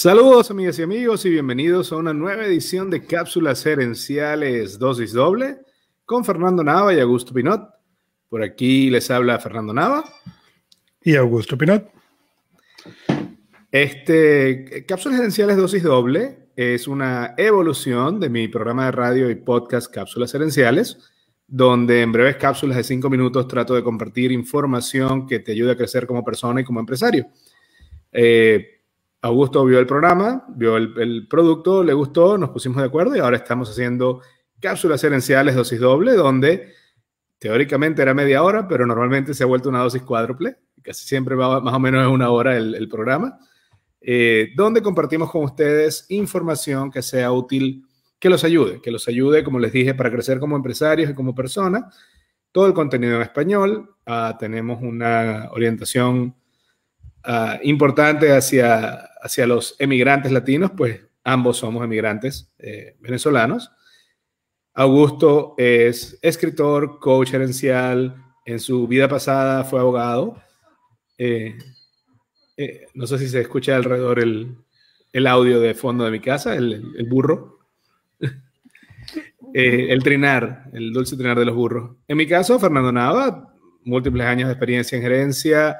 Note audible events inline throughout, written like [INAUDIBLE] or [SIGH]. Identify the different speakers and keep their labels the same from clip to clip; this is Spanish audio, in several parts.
Speaker 1: Saludos amigas y amigos y bienvenidos a una nueva edición de Cápsulas Herenciales Dosis Doble con Fernando Nava y Augusto Pinot. Por aquí les habla Fernando Nava.
Speaker 2: Y Augusto Pinot.
Speaker 1: Este, eh, Cápsulas Herenciales Dosis Doble es una evolución de mi programa de radio y podcast Cápsulas Herenciales, donde en breves cápsulas de cinco minutos trato de compartir información que te ayude a crecer como persona y como empresario. Eh, Augusto vio el programa, vio el, producto, le gustó, nos pusimos de acuerdo y ahora estamos haciendo cápsulas herenciales dosis doble, donde teóricamente era media hora, pero normalmente se ha vuelto una dosis cuádruple, casi siempre va más o menos es una hora el, programa, eh, donde compartimos con ustedes información que sea útil, que los ayude, que los ayude, como les dije, para crecer como empresarios y como personas. Todo el contenido en español, ah, tenemos una orientación ah, importante hacia hacia los emigrantes latinos, pues ambos somos emigrantes eh, venezolanos. Augusto es escritor, coach gerencial, en su vida pasada fue abogado. Eh, eh, no sé si se escucha alrededor el, audio de fondo de mi casa, el, el burro. [LAUGHS] el trinar, el dulce trinar de los burros. En mi caso, Fernando Nava, múltiples años de experiencia en gerencia,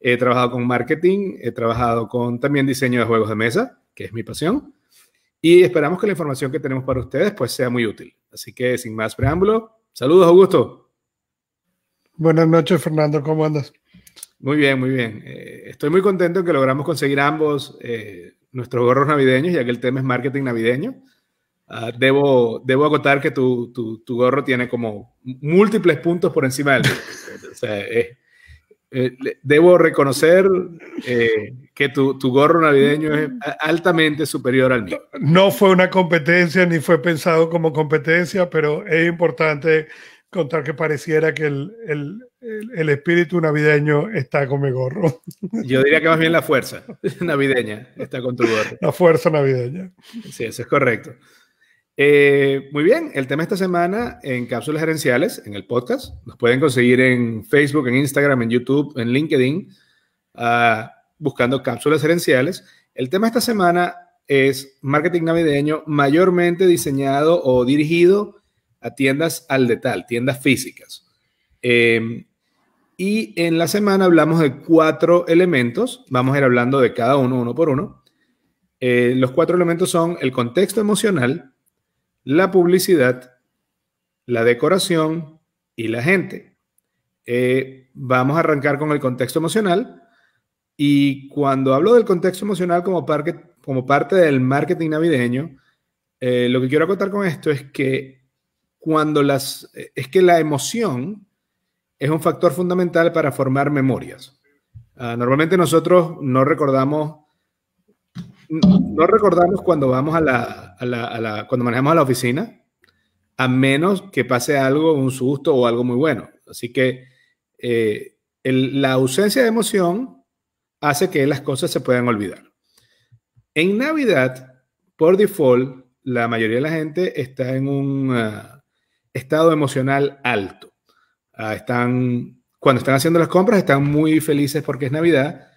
Speaker 1: He trabajado con marketing, he trabajado con también diseño de juegos de mesa, que es mi pasión. Y esperamos que la información que tenemos para ustedes pues sea muy útil. Así que sin más preámbulo, saludos Augusto.
Speaker 2: Buenas noches Fernando, ¿cómo andas?
Speaker 1: Muy bien, muy bien. Eh, estoy muy contento que logramos conseguir ambos eh, nuestros gorros navideños, ya que el tema es marketing navideño. Ah, debo, debo acotar que tu, gorro tiene como múltiples puntos por encima del... o sea, eh, debo reconocer eh, que tu, tu, gorro navideño es altamente superior
Speaker 2: al mío. No fue una competencia ni fue pensado como competencia, pero es importante contar que pareciera que el, el, el espíritu navideño está con mi gorro.
Speaker 1: Yo diría que más bien la fuerza [LAUGHS] navideña está con tu gorro. La
Speaker 2: fuerza navideña.
Speaker 1: Sí, eso es correcto. Eh, muy bien, el tema esta semana en Cápsulas Gerenciales, en el podcast. Nos pueden conseguir en Facebook, en Instagram, en YouTube, en LinkedIn, ah, buscando Cápsulas Gerenciales. El tema esta semana es marketing navideño mayormente diseñado o dirigido a tiendas al detalle, tiendas físicas. Em, y en la semana hablamos de cuatro elementos. Vamos a ir hablando de cada uno, uno por uno. Eh, los cuatro elementos son el contexto emocional, la publicidad, la decoración y la gente. Eh, vamos a arrancar con el contexto emocional. Y cuando hablo del contexto emocional como, como parte del marketing navideño, eh, lo que quiero acotar con esto es que cuando las eh, es que la emoción es un factor fundamental para formar memorias. Ah, normalmente nosotros no recordamos no recordamos cuando vamos a la, cuando manejamos a la oficina, a menos que pase algo, un susto o algo muy bueno. Así que eh, la ausencia de emoción hace que las cosas se puedan olvidar. En Navidad, por default, la mayoría de la gente está en un ah, estado emocional alto. Ah, están, cuando están haciendo las compras, están muy felices porque es Navidad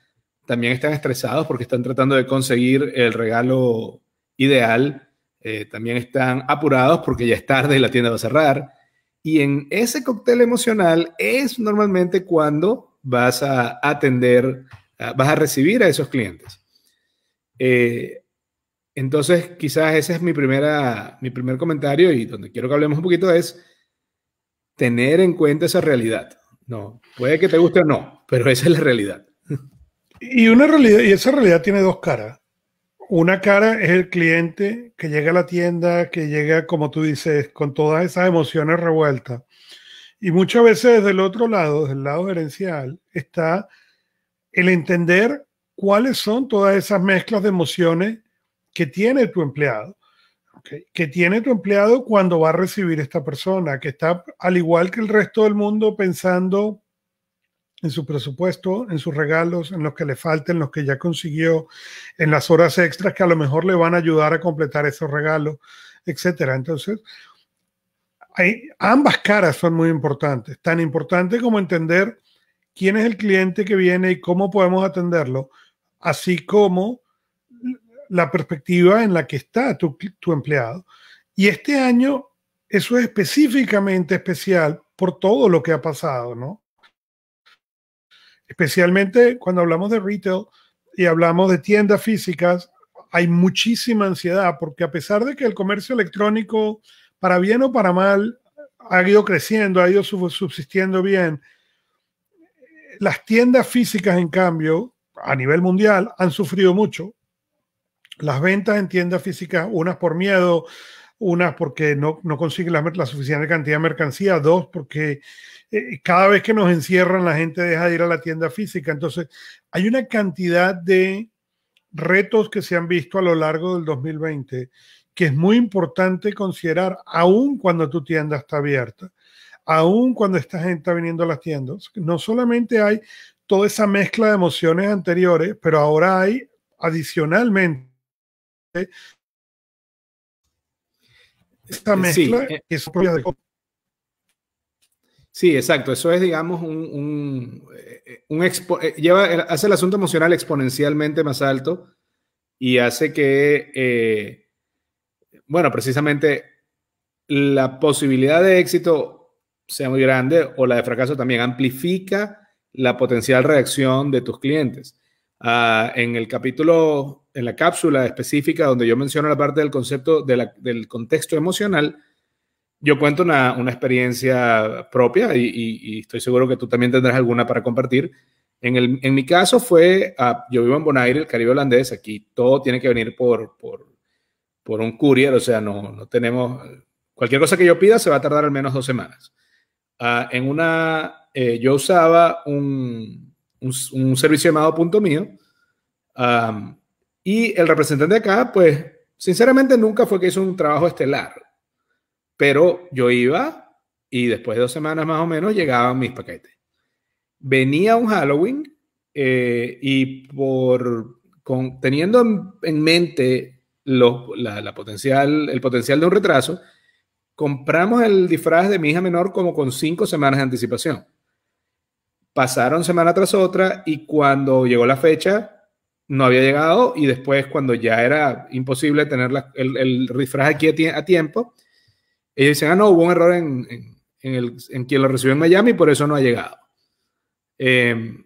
Speaker 1: también están estresados porque están tratando de conseguir el regalo ideal, eh, también están apurados porque ya es tarde y la tienda va a cerrar. Y en ese cóctel emocional es normalmente cuando vas a atender, vas a recibir a esos clientes. Eh, entonces, quizás ese es mi, primera, mi primer comentario y donde quiero que hablemos un poquito es tener en cuenta esa realidad. No, puede que te guste o no, pero esa es la realidad. [LAUGHS]
Speaker 2: Y una y esa realidad tiene dos caras. Una cara es el cliente que llega a la tienda, que llega, como tú dices, con todas esas emociones revueltas. Y muchas veces desde el otro lado, desde el lado gerencial, está el entender cuáles son todas esas mezclas de emociones que tiene tu empleado. que tiene tu empleado cuando va a recibir esta persona, que está al igual que el resto del mundo pensando en su presupuesto, en sus regalos, en los que le falten, los que ya consiguió, en las horas extras que a lo mejor le van a ayudar a completar esos regalos, etcétera. Entonces, ambas caras son muy importantes, tan importante como entender quién es el cliente que viene y cómo podemos atenderlo, así como la perspectiva en la que está tu empleado. Y este año eso es específicamente especial por todo lo que ha pasado, ¿no? especialmente cuando hablamos de retail y hablamos de tiendas físicas, hay muchísima ansiedad porque a pesar de que el comercio electrónico, para bien o para mal, ha ido creciendo, ha ido subsistiendo bien, las tiendas físicas, en cambio, a nivel mundial, han sufrido mucho. Las ventas en tiendas físicas, unas por miedo, una, porque no, no consigue la, suficiente cantidad de mercancía. Dos, porque eh, cada vez que nos encierran la gente deja de ir a la tienda física. Entonces, hay una cantidad de retos que se han visto a lo largo del 2020 que es muy importante considerar, aún cuando tu tienda está abierta, aún cuando esta gente está viniendo a las tiendas. No solamente hay toda esa mezcla de emociones anteriores, pero ahora hay adicionalmente eh, mezcla eh, sí,
Speaker 1: Sí, exacto. Eso es, digamos, un, eh, lleva, hace el asunto emocional exponencialmente más alto y hace que, bueno, precisamente la posibilidad de éxito sea muy grande o la de fracaso también amplifica la potencial reacción de tus clientes. Ah, en el capítulo en la cápsula específica donde yo menciono la parte del concepto del contexto emocional, yo cuento una, experiencia propia y, estoy seguro que tú también tendrás alguna para compartir. En, el, en mi caso fue, ah, yo vivo en Bonaire, el Caribe holandés, aquí todo tiene que venir por, por, por un courier, o sea, no, no tenemos, cualquier cosa que yo pida se va a tardar al menos dos semanas. Ah, en una, eh, yo usaba un, un, servicio llamado Punto Mío, y el representante acá, pues, sinceramente nunca fue que hizo un trabajo estelar, pero yo iba y después de dos semanas más o menos llegaban mis paquetes. Venía un Halloween eh, y por, teniendo en, mente la, potencial, el potencial de un retraso, compramos el disfraz de mi hija menor como con cinco semanas de anticipación. Pasaron semana tras otra y cuando llegó la fecha, no había llegado y después cuando ya era imposible tener el, el, aquí a, tiempo, ellos dicen, ah, no, hubo un error en, quien lo recibió en Miami, por eso no ha llegado. Em,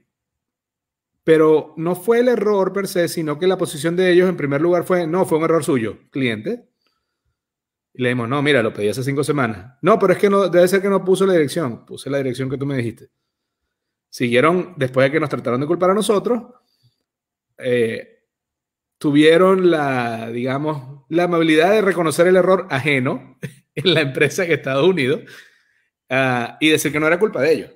Speaker 1: pero no fue el error per se, sino que la posición de ellos en primer lugar fue, no, fue un error suyo, cliente. Y le dimos, no, mira, lo pedí hace cinco semanas. No, pero es que no, debe ser que no puso la dirección. Puse la dirección que tú me dijiste. Siguieron, después de que nos trataron de culpar a nosotros, eh, tuvieron la, digamos, la amabilidad de reconocer el error ajeno [LAUGHS] en la empresa en Estados Unidos ah, y decir que no era culpa de ellos.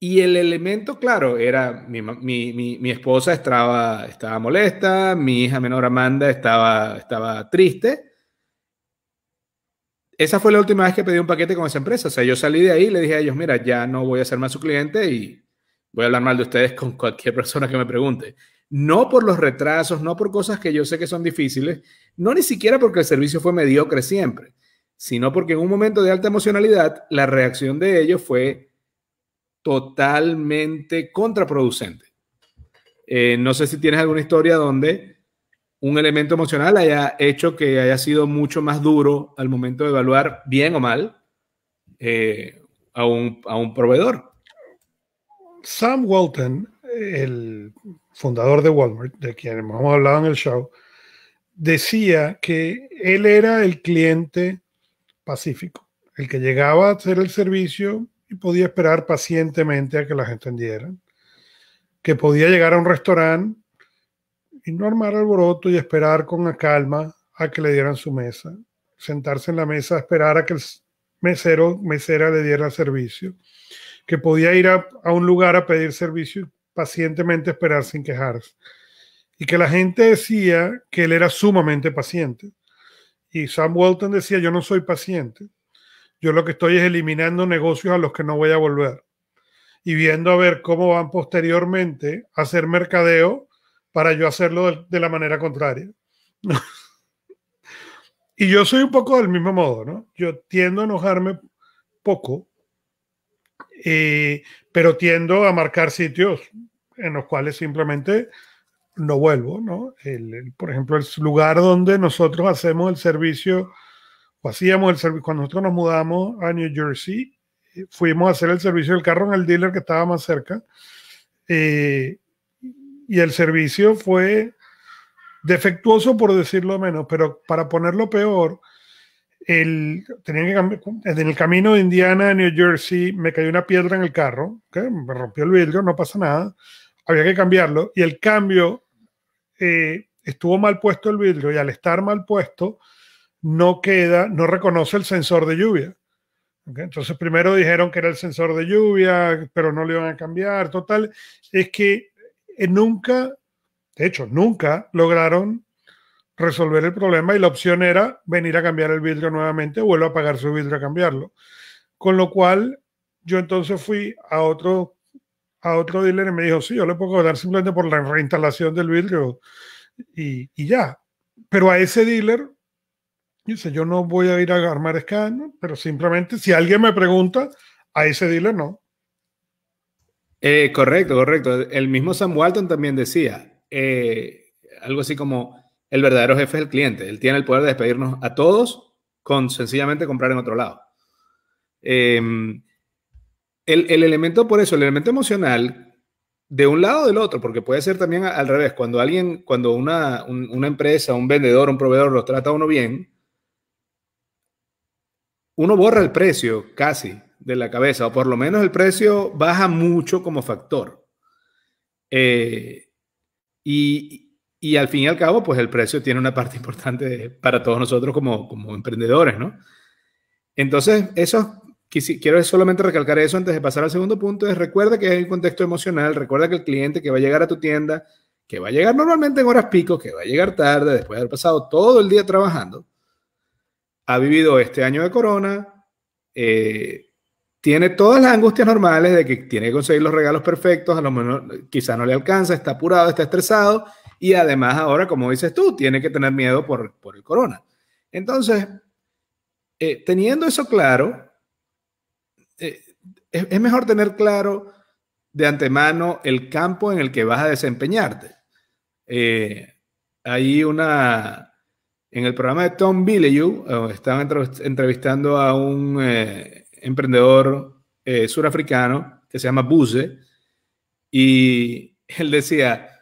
Speaker 1: Y el elemento, claro, era mi, esposa estaba, estaba molesta, mi hija menor Amanda estaba, estaba triste. Esa fue la última vez que pedí un paquete con esa empresa. O sea, yo salí de ahí y le dije a ellos, mira, ya no voy a ser más su cliente y voy a hablar mal de ustedes con cualquier persona que me pregunte. No por los retrasos, no por cosas que yo sé que son difíciles, no ni siquiera porque el servicio fue mediocre siempre, sino porque en un momento de alta emocionalidad la reacción de ellos fue totalmente contraproducente. Eh, no sé si tienes alguna historia donde un elemento emocional haya hecho que haya sido mucho más duro al momento de evaluar bien o mal eh, a, un, a un proveedor.
Speaker 2: Sam Walton, el fundador de Walmart, de quien hemos hablado en el show, decía que él era el cliente pacífico, el que llegaba a hacer el servicio y podía esperar pacientemente a que las entendieran, que podía llegar a un restaurante y no armar alboroto y esperar con calma a que le dieran su mesa, sentarse en la mesa, esperar a que el mesero, mesera le diera servicio que podía ir a, un lugar a pedir servicio y pacientemente esperar sin quejarse. Y que la gente decía que él era sumamente paciente. Y Sam Walton decía, yo no soy paciente. Yo lo que estoy es eliminando negocios a los que no voy a volver. Y viendo a ver cómo van posteriormente a hacer mercadeo para yo hacerlo de, la manera contraria. [LAUGHS] y yo soy un poco del mismo modo, ¿no? Yo tiendo a enojarme poco y, eh, pero tiendo a marcar sitios en los cuales simplemente no vuelvo, ¿no? por ejemplo, el lugar donde nosotros hacemos el servicio, o hacíamos el servicio, cuando nosotros nos mudamos a New Jersey, eh, fuimos a hacer el servicio del carro en el dealer que estaba más cerca, eh, y el servicio fue defectuoso, por decirlo menos, pero para ponerlo peor, el, tenía que en el camino de Indiana a New Jersey me cayó una piedra en el carro, que me rompió el vidrio, no pasa nada, había que cambiarlo y el cambio eh, estuvo mal puesto el vidrio y al estar mal puesto no queda, no reconoce el sensor de lluvia. Entonces primero dijeron que era el sensor de lluvia, pero no lo iban a cambiar, total, es que eh, nunca, de hecho, nunca lograron resolver el problema y la opción era venir a cambiar el vidrio nuevamente, vuelvo a pagar su vidrio a cambiarlo. Con lo cual, yo entonces fui a otro, a otro dealer y me dijo, sí, yo le puedo dar simplemente por la reinstalación del vidrio y, y ya. Pero a ese dealer, dice, yo no voy a ir a armar escándalo, pero simplemente si alguien me pregunta, a ese dealer no.
Speaker 1: Eh, correcto, correcto. El mismo Sam Walton también decía eh, algo así como, el verdadero jefe es el cliente. Él tiene el poder de despedirnos a todos con sencillamente comprar en otro lado. Em, el, elemento, por eso, el elemento emocional, de un lado o del otro, porque puede ser también al revés, cuando alguien, cuando una, empresa, un vendedor, un proveedor lo trata a uno bien, uno borra el precio casi de la cabeza, o por lo menos el precio baja mucho como factor. Eh, y, y al fin y al cabo, pues el precio tiene una parte [LAUGHS] importante para todos nosotros como, como emprendedores, ¿no? Entonces, eso, quiero solamente recalcar eso antes de pasar al segundo punto, es recuerda que es el contexto emocional, recuerda que el cliente que va a llegar a tu tienda, que va a llegar normalmente en horas pico, que va a llegar tarde, después de haber pasado todo el día trabajando, ha vivido este año de corona, eh, tiene todas las angustias normales de que tiene que conseguir los regalos perfectos, a lo menos quizá no le alcanza, está apurado, está estresado y además ahora, como dices tú, tiene que tener miedo por, el corona. Entonces, eh, teniendo eso claro, eh, es, mejor tener claro de antemano el campo en el que vas a desempeñarte. Eh, hay una, en el programa de Tom Bilyeu, estaban entrevistando a un emprendedor surafricano que se llama Buse, y él decía,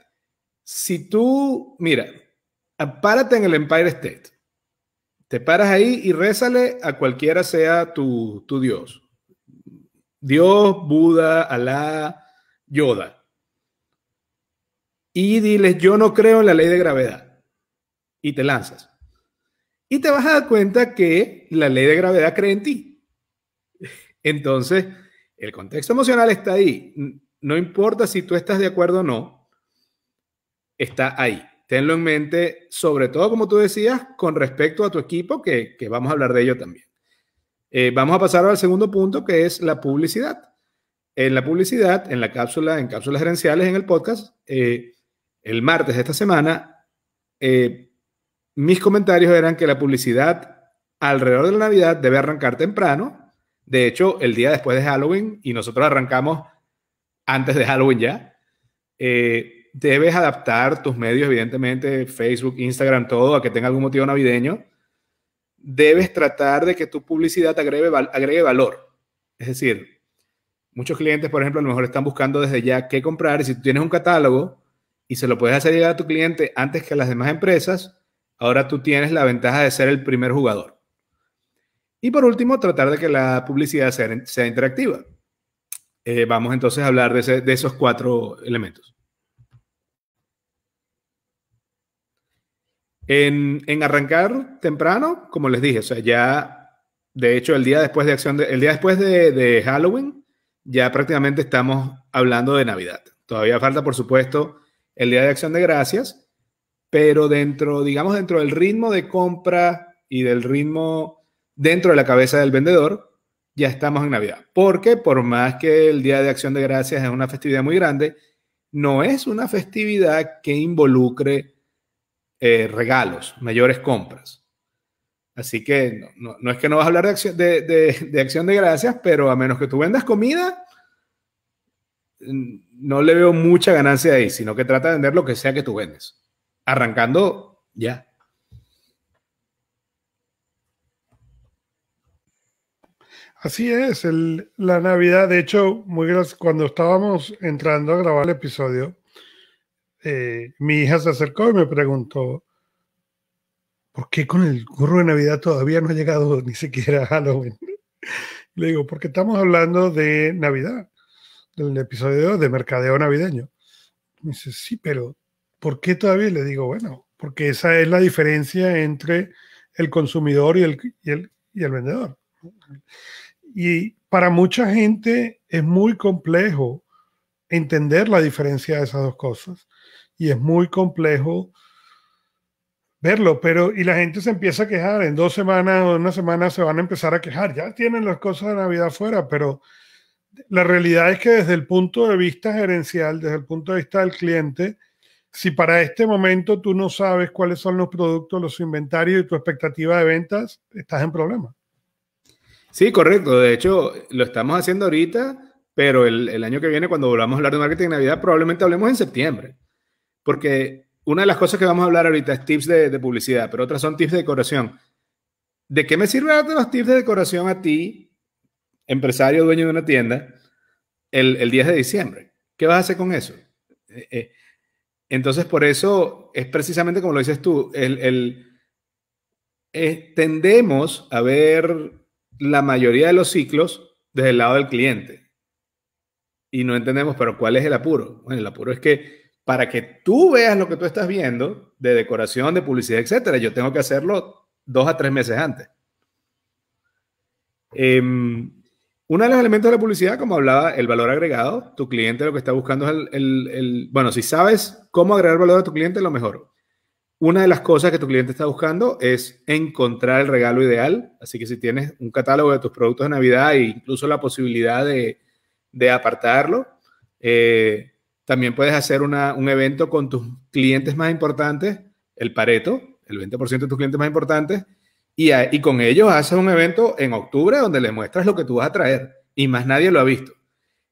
Speaker 1: si tú, mira, párate en el Empire State, te paras ahí y rézale a cualquiera sea tu, Dios. Dios, Buda, Alá, Yoda. Y diles, yo no creo en la ley de gravedad. Y te lanzas. Y te vas a dar cuenta que la ley de gravedad cree en ti. Entonces, el contexto emocional está ahí. No importa si tú estás de acuerdo o no, está ahí. Tenlo en mente, sobre todo como tú decías, con respecto a tu equipo, que, vamos a hablar de ello también. Eh, vamos a pasar al segundo punto, que es la publicidad. En la publicidad, en la cápsula, en cápsulas gerenciales, en el podcast, eh, el martes de esta semana, eh, mis comentarios eran que la publicidad alrededor de la Navidad debe arrancar temprano. De hecho, el día después de Halloween, y nosotros arrancamos antes de Halloween ya. Eh, debes adaptar tus medios, evidentemente, Facebook, Instagram, todo, a que tenga algún motivo navideño. Debes tratar de que tu publicidad agregue, agregue valor. Es decir, muchos clientes, por ejemplo, a lo mejor están buscando desde ya qué comprar y si tú tienes un catálogo y se lo puedes hacer llegar a tu cliente antes que a las demás empresas, ahora tú tienes la ventaja de ser el primer jugador. Y por último, tratar de que la publicidad sea, sea interactiva. Eh, vamos entonces a hablar de esos cuatro elementos. En, arrancar temprano, como les dije, o sea, ya, de hecho, el día después de acción, el día después de, de, Halloween, ya prácticamente estamos hablando de Navidad. Todavía falta, por supuesto, el día de acción de gracias, pero dentro, digamos, dentro del ritmo de compra y del ritmo dentro de la cabeza del vendedor, ya estamos en Navidad. Porque por más que el día de acción de gracias es una festividad muy grande, no es una festividad que involucre eh, regalos, mayores compras. Así que no, es que no vas a hablar de acción de, acción de, gracias, pero a menos que tú vendas comida, mm, no le veo mucha ganancia ahí, sino que trata de vender lo que sea que tú vendes. Arrancando ya.
Speaker 2: Así es, la Navidad, de hecho, muy cuando estábamos entrando a grabar el episodio, eh, mi hija se acercó y me preguntó, ¿por qué con el gorro de Navidad todavía no ha llegado ni siquiera Halloween? Le digo, porque estamos hablando de Navidad, del episodio de mercadeo navideño. Me dice, sí, pero ¿por qué todavía? Le digo, bueno, porque esa es la diferencia entre el consumidor y el, y el, y el vendedor. Y para mucha gente es muy complejo entender la diferencia de esas dos cosas y es muy complejo verlo, pero y la gente se empieza a quejar, en dos semanas o una semana se van a empezar a quejar, ya tienen las cosas de Navidad afuera, pero la realidad es que desde el punto de vista gerencial, desde el punto de vista del cliente, si para este momento tú no sabes cuáles son los productos, los inventarios y tu expectativa de ventas, estás en problema. Sí,
Speaker 1: correcto. De hecho, lo estamos haciendo ahorita, pero el, el año que viene, cuando volvamos a hablar de marketing de Navidad, probablemente hablemos en septiembre porque una de las cosas que vamos a hablar ahorita es tips de, publicidad, pero otras son tips de decoración. ¿De qué me sirven los tips de decoración a ti, empresario dueño de una tienda, el, 10 de diciembre? ¿Qué vas a hacer con eso? Eh, eh, entonces, por eso es precisamente como lo dices tú, el, eh, tendemos a ver la mayoría de los ciclos desde el lado del cliente. Y no entendemos, pero ¿cuál es el apuro? Bueno, el apuro es que para que tú veas lo que tú estás viendo de decoración, de publicidad, etcétera. Yo tengo que hacerlo dos a tres meses antes. Em, uno de los elementos de la publicidad, como hablaba, el valor agregado. Tu cliente lo que está buscando es el, bueno, si sabes cómo agregar valor a tu cliente, lo mejor. Una de las cosas que tu cliente está buscando es encontrar el regalo ideal. Así que si tienes un catálogo de tus productos de Navidad e incluso la posibilidad de, de apartarlo, eh, también puedes hacer una, un evento con tus clientes más importantes, el Pareto, el 20% de tus clientes más importantes, y, y con ellos haces un evento en octubre donde les muestras lo que tú vas a traer y más nadie lo ha visto.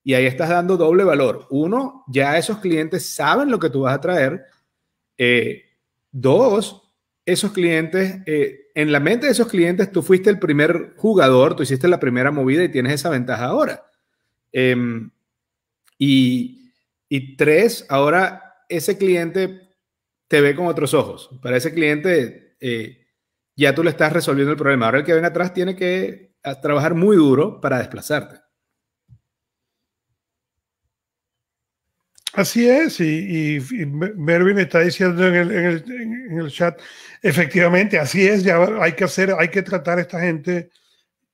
Speaker 1: Y ahí estás dando doble valor. Uno, ya esos clientes saben lo que tú vas a traer. Eh, dos, esos clientes, eh, en la mente de esos clientes, tú fuiste el primer jugador, tú hiciste la primera movida y tienes esa ventaja ahora. Em, y, y tres, ahora ese cliente te ve con otros ojos. Para ese cliente eh, ya tú le estás resolviendo el problema. Ahora el que ven atrás tiene que trabajar muy
Speaker 2: duro para
Speaker 1: desplazarte.
Speaker 2: Así es, y, y, Mervin está diciendo en el, chat, efectivamente, así es, ya hay que hacer, hay que tratar a esta gente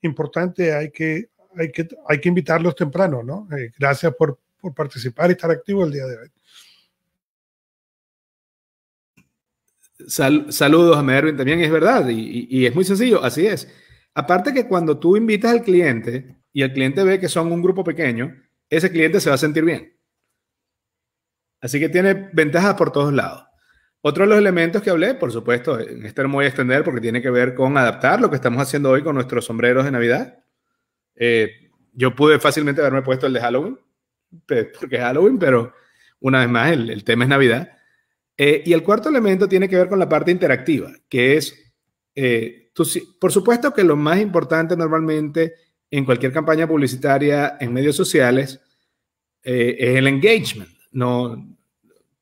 Speaker 2: importante, hay que, hay que, hay que invitarlos temprano, ¿no? Eh, gracias por, por participar y estar activo el día de hoy.
Speaker 1: saludos a Mervin también es verdad, y, es muy sencillo, así es. Aparte que cuando tú invitas al cliente y el cliente ve que son un grupo pequeño, ese cliente se va a sentir bien. Así que tiene ventajas por todos lados. Otro de los elementos que hablé, por supuesto, en este no voy a extender porque tiene que ver con adaptar lo que estamos haciendo hoy con nuestros sombreros de Navidad. Eh, yo pude fácilmente haberme puesto el de Halloween, pues, porque es Halloween, pero una vez más, el, tema es Navidad. Eh, y el cuarto elemento tiene que ver con la parte interactiva, que es, eh, tú, por supuesto que lo más importante normalmente en cualquier campaña publicitaria en medios sociales eh, es el engagement. No,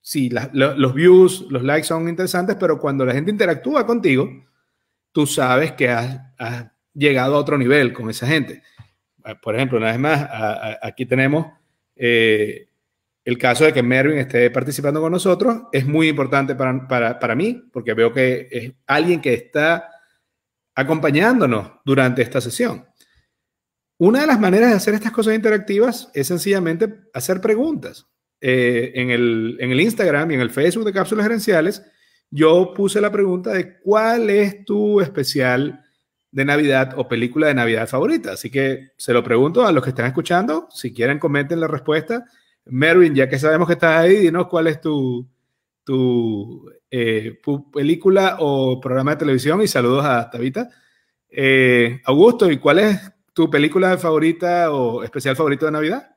Speaker 1: sí, los views, los likes son interesantes, pero cuando la gente interactúa contigo, tú sabes que has, llegado a otro nivel con esa gente. Por ejemplo, una vez más, aquí tenemos eh, el caso de que Mervin esté participando con nosotros es muy importante para, mí, porque veo que es alguien que está acompañándonos durante esta sesión. Una de las maneras de hacer estas cosas interactivas es sencillamente hacer preguntas. Eh, en, el, en, el, Instagram y en el Facebook de Cápsulas Gerenciales, yo puse la pregunta de cuál es tu especial de Navidad o película de Navidad favorita. Así que se lo pregunto a los que están escuchando. Si quieren, comenten la respuesta. Merwin, ya que sabemos que estás ahí, dinos cuál es tu, tu, eh, película o programa de televisión y saludos a Tabita. Eh, Augusto, ¿y cuál es tu
Speaker 2: película favorita o especial favorito de Navidad?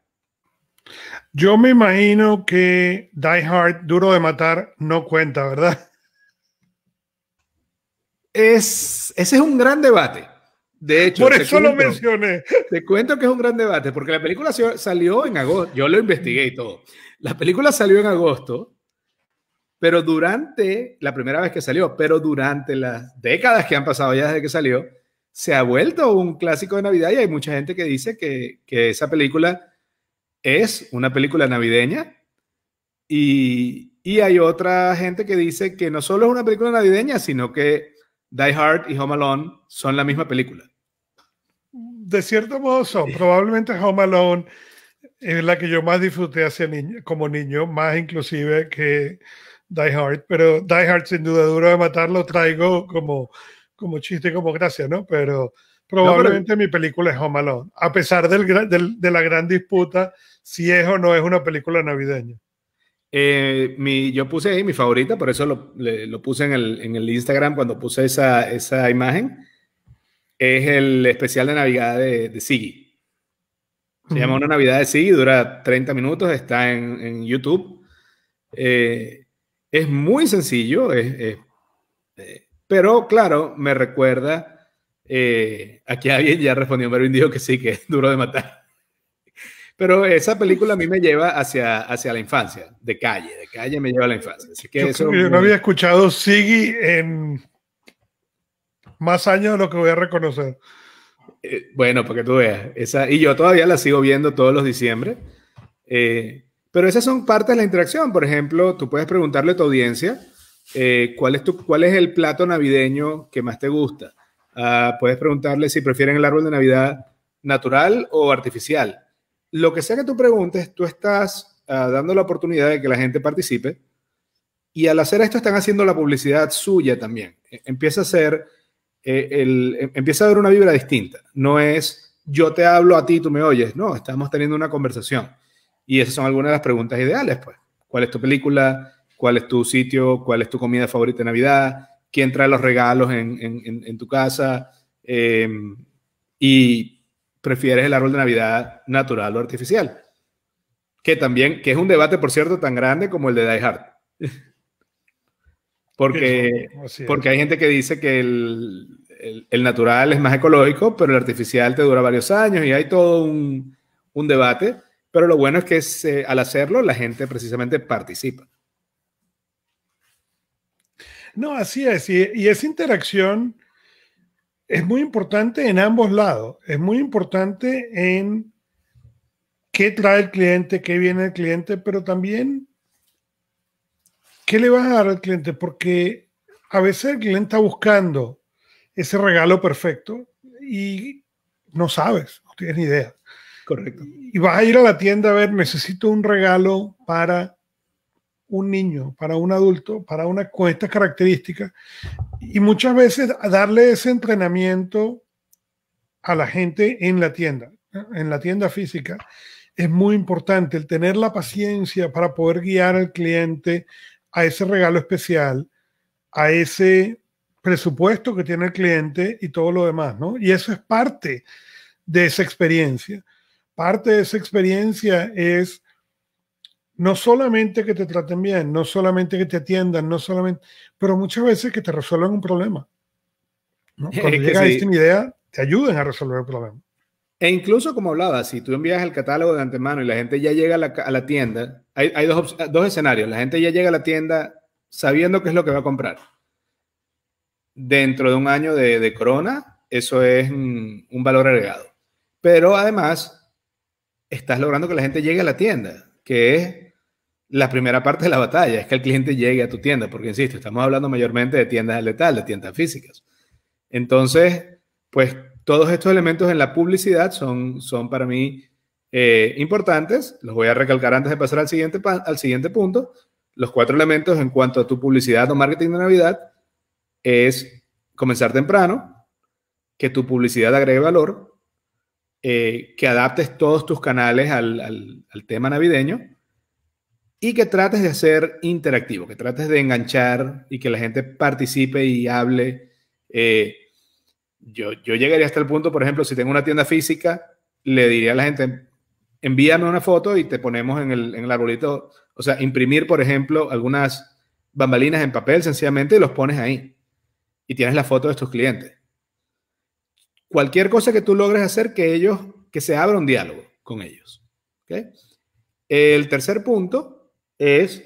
Speaker 2: Yo me imagino que Die Hard, Duro de Matar, no cuenta, ¿verdad? es, ese es un gran
Speaker 1: debate. De hecho, por eso lo mencioné. Te cuento que es un gran debate, porque la película salió en agosto, yo lo investigué y todo. La película salió en agosto, pero durante, la primera vez que salió, pero durante las décadas que han pasado ya desde que salió, se ha vuelto un clásico de Navidad y hay mucha gente que dice que, esa película es una película navideña y, y hay otra gente que dice que no solo es una película navideña, sino que Die Hard y Home Alone son la misma película.
Speaker 2: De cierto modo son. Probablemente Home Alone es la que yo más disfruté niño, como niño, más inclusive que Die Hard. Pero Die Hard, sin duda, duro de matar, lo traigo como, como chiste, como gracia, ¿no? Pero probablemente mi película es Home Alone. A pesar de la gran disputa si es o no es una película navideña.
Speaker 1: Eh, yo puse ahí mi favorita, por eso lo, puse en el, Instagram cuando puse esa, imagen. Es el especial de Navidad de, de Se llama Una Navidad de Sigi, dura 30 minutos, está en, YouTube. Eh, es muy sencillo, eh, pero claro, me recuerda. Eh, aquí alguien ya respondió, pero dijo que sí, que es duro de matar. Pero esa película a mí me lleva hacia, hacia la infancia, de calle, de calle me lleva a la infancia. yo, no había
Speaker 2: escuchado sigui en más años de lo que voy a reconocer.
Speaker 1: Eh, bueno, porque tú veas. Esa, y yo todavía la sigo viendo todos los diciembre. Eh,
Speaker 2: pero esas son partes
Speaker 1: de la interacción. Por ejemplo, tú puedes preguntarle a tu audiencia eh, ¿cuál, es cuál es el plato navideño que más te gusta. Ah, puedes preguntarle si prefieren el árbol de Navidad natural o artificial lo que sea que tú preguntes, tú estás ah, dando la oportunidad de que la gente participe y al hacer esto están haciendo la publicidad suya también. E, empieza a ser, eh, em, empieza a haber una vibra distinta. No es yo te hablo a ti, tú me oyes. No, estamos teniendo una conversación. Y esas son algunas de las preguntas ideales, pues. ¿Cuál es tu película? ¿Cuál es tu sitio? ¿Cuál es tu comida favorita de Navidad? ¿Quién trae los regalos en, en, tu casa? Em, y prefieres el árbol de Navidad natural o artificial. Que también, que es un debate, por cierto, tan grande como el de Die Hard. [LAUGHS] porque, porque hay gente que dice que el, natural es más ecológico, pero el artificial te dura varios años y hay todo un, debate. Pero lo bueno es que al hacerlo la gente precisamente participa.
Speaker 2: No, así es. Y, y esa interacción es muy importante en ambos lados. Es muy importante en qué trae el cliente, qué viene el cliente, pero también qué le vas a dar al cliente, porque a veces el cliente está buscando ese regalo perfecto y no sabes, no tienes ni idea. Correcto. Y vas a ir a la tienda a ver, necesito un regalo para un niño, para un adulto, para una con estas características. Y muchas veces darle ese entrenamiento a la gente en la tienda, en la tienda física, es muy importante el tener la paciencia para poder guiar al cliente a ese regalo especial, a ese presupuesto que tiene el cliente y todo lo demás, ¿no? Y eso es parte de esa experiencia. Parte de esa experiencia es no solamente que te traten bien, no solamente que te atiendan, no solamente, pero muchas veces que te resuelvan un problema. ¿no? Cuando idea, te ayuden a resolver el problema.
Speaker 1: E incluso, como hablaba, si tú envías el catálogo de antemano y la gente ya llega a la, tienda, hay, dos, escenarios. La gente ya llega a la tienda sabiendo qué es lo que va a comprar. Dentro de un año de, corona, eso es un valor agregado. Pero además, estás logrando que la gente llegue a la tienda que es la primera parte de la batalla, es que el cliente llegue a tu tienda, porque insisto, estamos hablando mayormente de tiendas letales, de tiendas físicas. Entonces, pues todos estos elementos en la publicidad son, son para mí eh, importantes. Los voy a recalcar antes de pasar al siguiente, al siguiente punto. Los cuatro elementos en cuanto a tu publicidad o marketing de Navidad es comenzar temprano, que tu publicidad agregue valor, eh, que adaptes todos tus canales al, tema navideño y que trates de hacer interactivo, que trates de enganchar y que la gente participe y hable. Eh, yo, yo llegaría hasta el punto, por ejemplo, si tengo una tienda física, le diría a la gente, envíame una foto y te ponemos en el, en el arbolito, o sea, imprimir, por ejemplo, algunas bambalinas en papel sencillamente y los pones ahí. Y tienes la foto de tus clientes cualquier cosa que tú logres hacer que ellos, que se abra un diálogo con ellos. El tercer punto es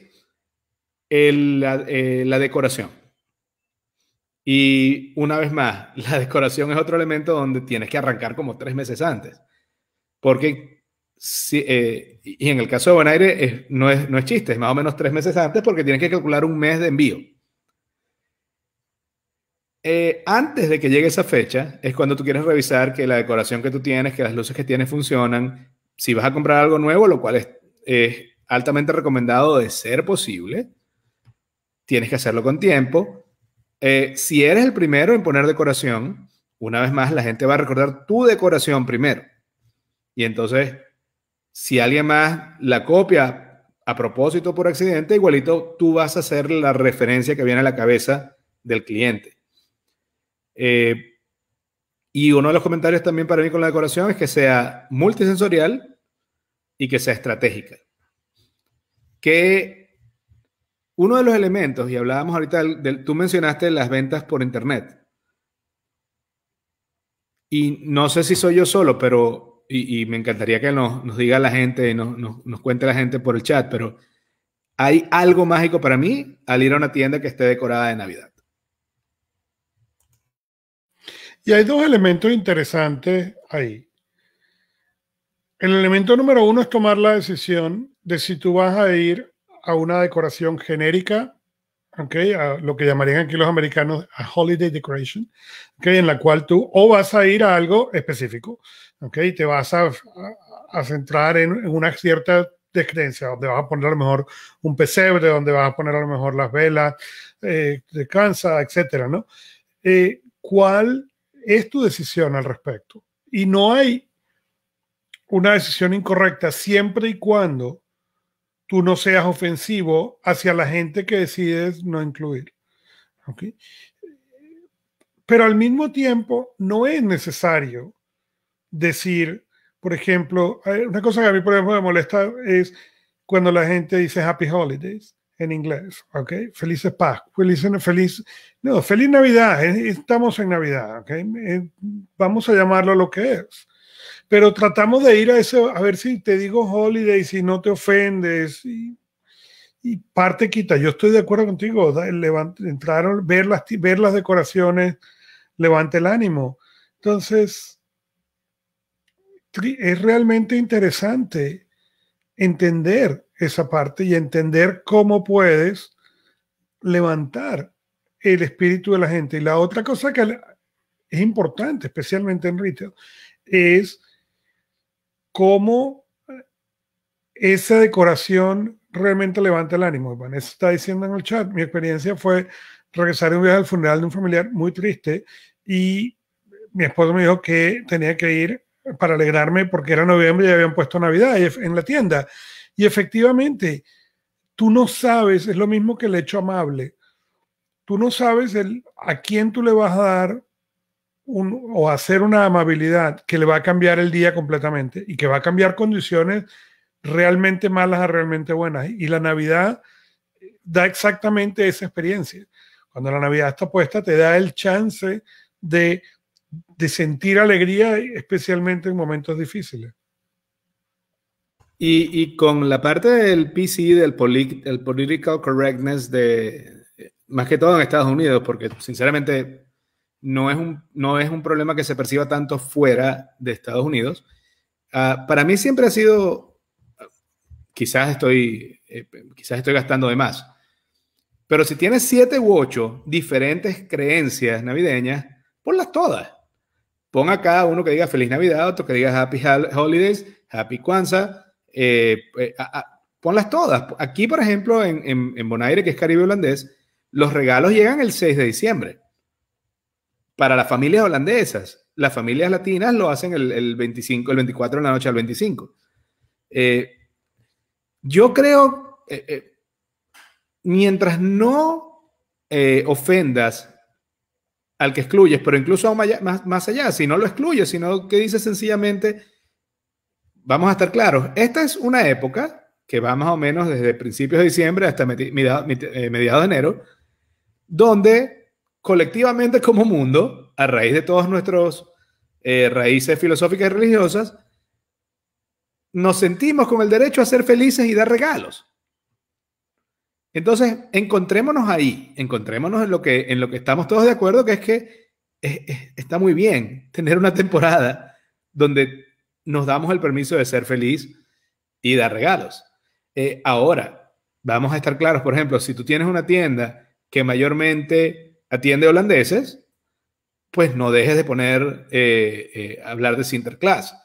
Speaker 1: eh, la, decoración. Y una vez más, [LAUGHS] la decoración es otro elemento donde tienes que arrancar como tres meses antes. Porque, si, eh, y en el caso de Bonaire, no, es, no es chiste, es más o menos tres meses antes porque tienes que calcular un mes de envío. Eh, antes de que llegue esa fecha, es cuando tú quieres revisar que la decoración que tú tienes, que las luces que tienes funcionan. Si vas a comprar algo nuevo, lo cual es, altamente recomendado de ser posible, tienes que hacerlo con tiempo. Eh, si eres el primero en poner decoración, una vez más la gente va a recordar tu decoración primero. Y entonces, si alguien más la copia a propósito por accidente, igualito tú vas a ser la referencia que viene a la cabeza del cliente. Eh, y uno de los comentarios también para mí con la decoración es que sea multisensorial y que sea estratégica. Que uno de los elementos, y hablábamos ahorita, tú mencionaste las ventas por Internet. Y no sé si soy yo solo, pero, y, me encantaría que nos, nos, diga la gente, nos cuente la gente por el chat, pero hay algo mágico para mí al ir a una tienda que esté decorada de Navidad.
Speaker 2: Y hay dos elementos interesantes ahí. El elemento número uno es tomar la decisión de si tú vas a ir a una decoración genérica, okay, a lo que llamarían aquí los americanos a holiday decoration, okay, en la cual tú o vas a ir a algo específico, okay, te vas a, centrar en, una cierta descreencia donde vas a poner a lo mejor un pesebre, donde vas a poner a lo mejor las velas eh, de etcétera, ¿no? Eh, ¿Cuál es tu decisión al respecto. Y no hay una decisión incorrecta siempre y cuando tú no seas ofensivo hacia la gente que decides no incluir. Pero al mismo tiempo no es necesario decir, por ejemplo, eh, una cosa que a mí por ejemplo me molesta es cuando la gente dice Happy Holidays en inglés, ¿ok? Felices Pascua, feliz, feliz, no, feliz Navidad, eh, estamos en Navidad, ¿ok? Eh, vamos a llamarlo lo que es. Pero tratamos de ir a eso, a ver si te digo holiday, si no te ofendes, y, parte quita. Yo estoy de acuerdo contigo, entraron, ver las, ver las decoraciones, levante el ánimo. Entonces, es realmente interesante entender esa parte y entender cómo puedes levantar el espíritu de la gente. Y la otra cosa que es importante, especialmente en retail, es cómo esa decoración realmente levanta el ánimo. Vanessa está diciendo en el chat, mi experiencia fue regresar de un viaje al funeral de un familiar muy triste y mi esposo me dijo que tenía que ir para alegrarme porque era noviembre y habían puesto Navidad en la tienda. Y efectivamente, tú no sabes, es lo mismo que el hecho amable, tú no sabes el, a quién tú le vas a dar o hacer una amabilidad que le va a cambiar el día completamente y que va a cambiar condiciones realmente malas a realmente buenas. Y la Navidad da exactamente esa experiencia. Cuando la Navidad está puesta, te da el chance de sentir alegría, especialmente en momentos difíciles.
Speaker 1: Y, con la parte del PC, del el political correctness, de, más que todo en Estados Unidos, porque sinceramente no es un, no es un problema que se perciba tanto fuera de Estados Unidos, ah, para mí siempre ha sido, quizás estoy, eh, quizás estoy gastando de más, pero si tienes siete u ocho diferentes creencias navideñas, ponlas todas. Pon acá uno que diga Feliz Navidad, otro que diga Happy Holidays, Happy Kwanzaa eh, eh, ponlas todas. Aquí, por ejemplo, en, Bonaire, que es Caribe holandés, los regalos llegan el 6 de diciembre. Para las familias holandesas, las familias latinas lo hacen el, el 24 de la noche al 25. Eh, yo creo, mientras no ofendas al que excluyes, pero incluso más allá, si no lo excluyes, sino que dices sencillamente, vamos a estar claros, esta es una época que va más o menos desde principios de diciembre hasta eh, mediados, de enero, donde colectivamente como mundo, a raíz de todas nuestras eh, raíces filosóficas y religiosas, nos sentimos con el derecho a ser felices y dar regalos. Entonces, encontrémonos ahí, encontrémonos en lo que, en lo que estamos todos de acuerdo, que es que está muy bien tener una temporada donde nos damos el permiso de ser feliz y dar regalos. Eh, ahora, vamos a estar claros, por ejemplo, si tú tienes una tienda que mayormente atiende holandeses, pues no dejes de poner, eh, eh, hablar de Sinterklaas.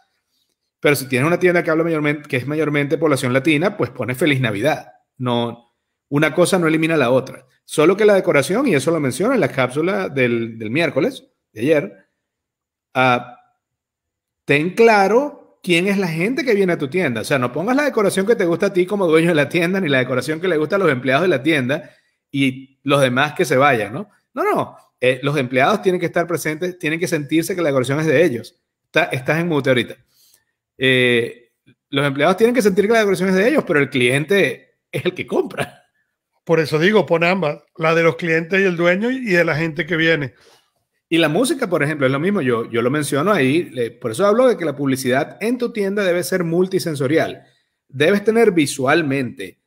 Speaker 1: Pero si tienes una tienda que, habla mayormente, que es mayormente población latina, pues pone Feliz Navidad. No, una cosa no elimina la otra. Solo que la decoración, y eso lo menciona en la cápsula del, miércoles, de ayer, a... Ah, ten claro quién es la gente que viene a tu tienda. O sea, no pongas la decoración que te gusta a ti como dueño de la tienda, ni la decoración que le gusta a los empleados de la tienda y los demás que se vayan, ¿no? No, no. Eh, los empleados tienen que estar presentes, tienen que sentirse que la decoración es de ellos. estás en mute ahorita. Eh, los empleados tienen que sentir que la decoración es de ellos, pero el cliente es el que compra.
Speaker 2: Por eso digo, pon ambas, la de los clientes y el dueño y de la gente que viene.
Speaker 1: Y la música, por ejemplo, es lo mismo. Yo, yo lo menciono ahí. por eso hablo de que la publicidad en tu tienda debe ser multisensorial. Debes tener visualmente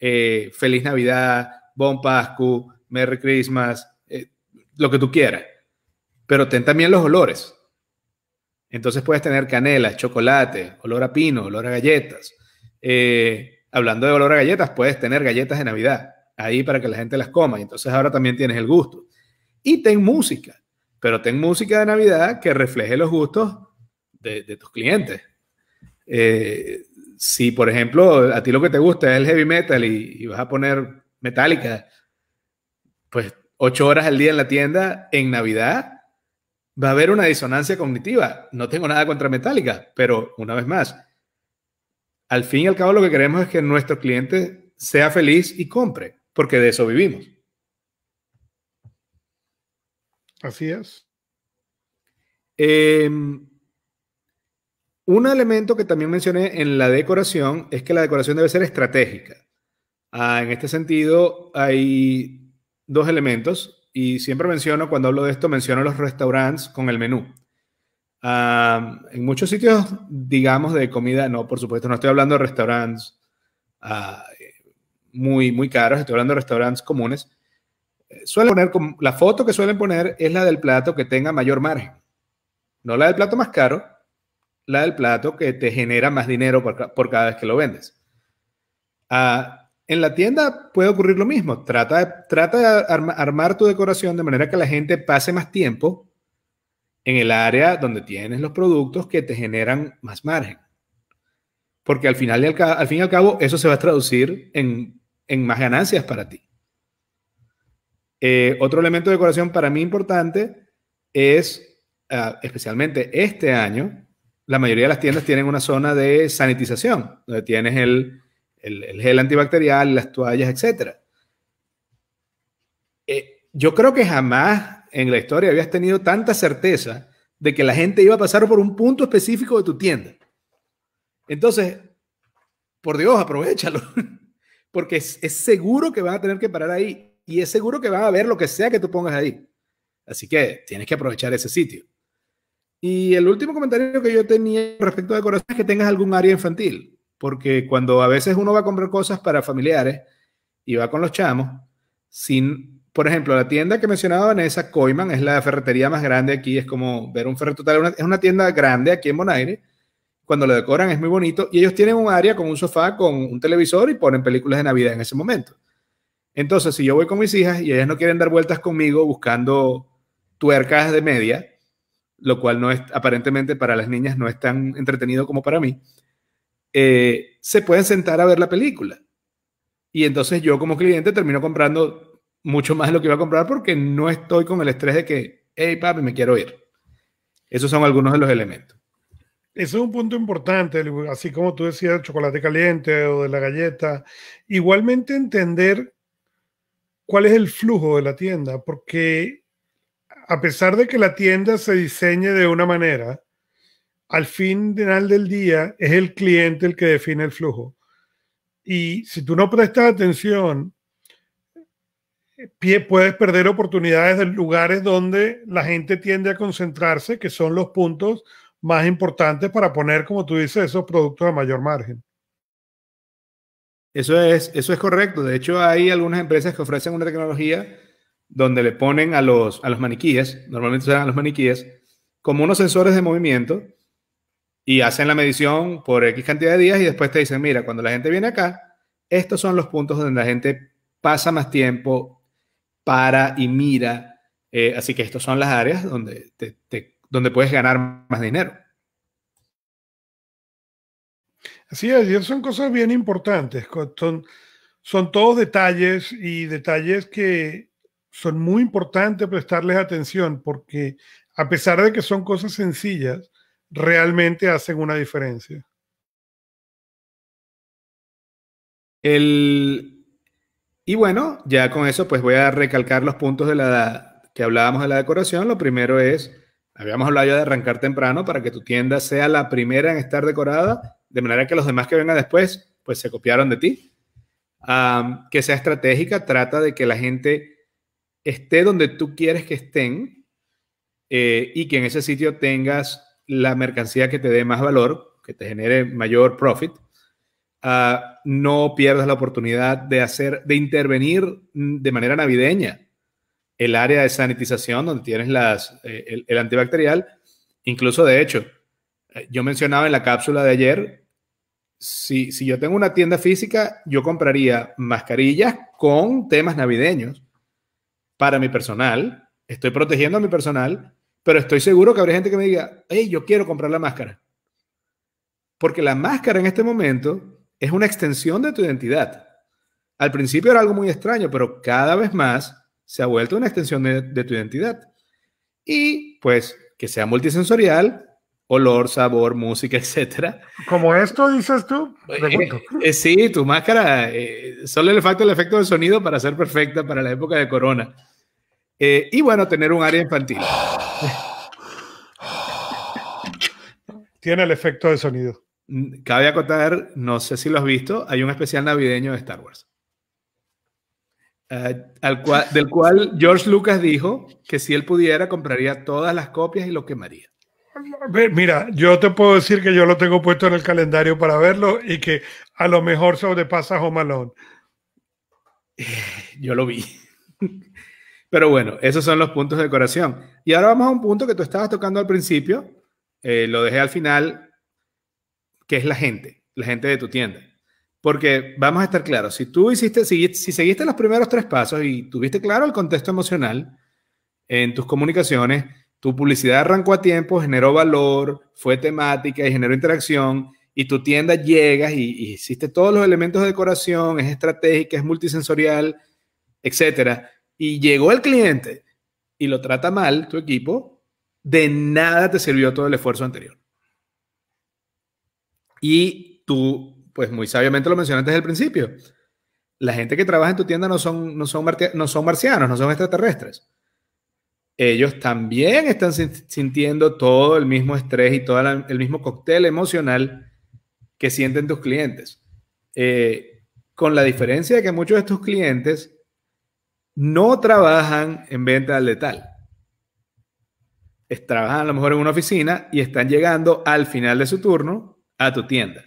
Speaker 1: eh, Feliz Navidad, Bon Pascu, Merry Christmas, eh, lo que tú quieras. Pero ten también los olores. Entonces puedes tener canela, chocolate, olor a pino, olor a galletas. Eh, hablando de olor a galletas, puedes tener galletas de Navidad ahí para que la gente las coma. Y Entonces ahora también tienes el gusto. Y ten música pero ten música de Navidad que refleje los gustos de, tus clientes. Eh, si, por ejemplo, a ti lo que te gusta es el heavy metal y, vas a poner metálica, pues ocho horas al día en la tienda en Navidad, va a haber una disonancia cognitiva. No tengo nada contra metálica, pero una vez más, al fin y al cabo lo que queremos es que nuestro cliente sea feliz y compre, porque de eso vivimos. Así es. Em, un elemento que también mencioné en la decoración es que la decoración debe ser estratégica. Ah, en este sentido, hay dos elementos y siempre menciono, cuando hablo de esto, menciono los restaurantes con el menú. en muchos sitios, digamos, de comida, no, por supuesto, no estoy hablando de restaurantes ah, muy, muy caros, estoy hablando de restaurantes comunes suelen poner, la foto que suelen poner es la del plato que tenga mayor margen, no la del plato más caro, la del plato que te genera más dinero por, cada vez que lo vendes. Ah, en la tienda puede ocurrir lo mismo, trata de, armar tu decoración de manera que la gente pase más tiempo en el área donde tienes los productos que te generan más margen. Porque al, final fin y al cabo eso se va a traducir en más ganancias para ti. Eh, otro elemento de decoración para mí importante es, ah, especialmente este año, la mayoría de las tiendas tienen una zona de sanitización, donde tienes el, gel antibacterial, las toallas, etc. Eh, yo creo que jamás en la historia habías tenido tanta certeza de que la gente iba a pasar por un punto específico de tu tienda. Entonces, por Dios, aprovechalo, [LAUGHS] porque es, es seguro que van a tener que parar ahí y es seguro que va a ver lo que sea que tú pongas ahí. Así que tienes que aprovechar ese sitio. Y el último comentario que yo tenía respecto a decoración es que tengas algún área infantil, porque cuando a veces uno va a comprar cosas para familiares y va con los chamos, sin, por ejemplo, la tienda que mencionaba Vanessa, Coiman, es la ferretería más grande aquí, es como ver un ferro total, es una tienda grande aquí en Bonaire, cuando lo decoran es muy bonito, y ellos tienen un área con un sofá, con un televisor y ponen películas de Navidad en ese momento. Entonces, si yo voy con mis hijas y ellas no quieren dar vueltas conmigo buscando tuercas de media, lo cual no es aparentemente para las niñas no es tan entretenido como para mí, eh, se pueden sentar a ver la película. Y entonces yo como cliente termino comprando mucho más de lo que iba a comprar porque no estoy con el estrés de que, hey papi, me quiero ir. Esos son algunos de los elementos.
Speaker 2: Ese es un punto importante, así como tú decías, el chocolate caliente o de la galleta. Igualmente entender cuál es el flujo de la tienda, porque a pesar de que la tienda se diseñe de una manera, al final del día es el cliente el que define el flujo. Y si tú no prestas atención, puedes perder oportunidades de lugares donde la gente tiende a concentrarse, que son los puntos más importantes para poner, como tú dices, esos productos a mayor margen. Eso es, eso es correcto.
Speaker 1: De hecho, hay algunas empresas que ofrecen una tecnología donde le ponen a los, a los maniquíes, normalmente se dan a los maniquíes, como unos sensores de movimiento y hacen la medición por X cantidad de días y después te dicen, mira, cuando la gente viene acá, estos son los puntos donde la gente pasa más tiempo, para y mira. Eh, así que estas
Speaker 2: son las áreas donde, donde puedes ganar más dinero. Así es, son cosas bien importantes. Son, todos detalles y detalles que son muy importantes prestarles atención porque a pesar de que son cosas sencillas, realmente hacen una diferencia.
Speaker 1: El, y bueno, ya con eso pues voy a recalcar los puntos de la que hablábamos de la decoración. Lo primero es, habíamos hablado ya de arrancar temprano para que tu tienda sea la primera en estar decorada de manera que los demás que vengan después, pues se copiaron de ti. que sea estratégica, trata de que la gente esté donde tú quieres que estén eh, y que en ese sitio tengas la mercancía que te dé más valor, que te genere mayor profit. Ah, no pierdas la oportunidad de hacer, de intervenir de manera navideña el área de sanitización donde tienes las, eh, el antibacterial. Incluso, de hecho, eh, yo mencionaba en la cápsula de ayer, si, yo tengo una tienda física, yo compraría mascarillas con temas navideños para mi personal. Estoy protegiendo a mi personal, pero estoy seguro que habrá gente que me diga, hey, yo quiero comprar la máscara. Porque la máscara en este momento es una extensión de tu identidad. Al principio era algo muy extraño, pero cada vez más se ha vuelto una extensión de tu identidad. Y pues que sea multisensorial, olor, sabor, música, [LAUGHS] etcétera.
Speaker 2: Como esto dices tú. Eh,
Speaker 1: eh, sí, tu máscara eh, solo le falta el efecto de sonido para ser perfecta para la época de Corona. y bueno, tener un área infantil. [LAUGHS]
Speaker 2: Tiene el efecto de sonido.
Speaker 1: Mm, cabe acotar, no sé si lo has visto, hay un especial navideño de Star Wars. al cual, del cual George Lucas dijo que si él pudiera compraría todas las copias y lo quemaría.
Speaker 2: Mira, yo te puedo decir que yo lo tengo puesto en el calendario para verlo y que a lo mejor sobrepasa de Home Alone.
Speaker 1: [LAUGHS] Yo lo vi. Pero bueno, esos son los puntos de decoración. Y ahora vamos a un punto que tú estabas tocando al principio, eh, lo dejé al final, que es la gente, la gente de tu tienda. Porque vamos a estar claros, si tú hiciste, si, si seguiste los primeros tres pasos y tuviste claro el contexto emocional en tus comunicaciones, tu publicidad arrancó a tiempo, generó valor, fue temática y generó interacción. Y tu tienda llegas y, existe hiciste todos los elementos de decoración, es estratégica, es multisensorial, etc. Y llegó el cliente y lo trata mal tu equipo, de nada te sirvió todo el esfuerzo anterior. Y tú, pues muy sabiamente lo mencionaste desde el principio. La gente que trabaja en tu tienda no son, no son, no son marcianos, no son extraterrestres ellos también están sintiendo todo el mismo estrés y todo el mismo cóctel emocional que sienten tus clientes. Eh, con la diferencia de que muchos de estos clientes no trabajan en venta al letal. Trabajan a lo mejor en una oficina y están llegando al final de su turno a tu tienda.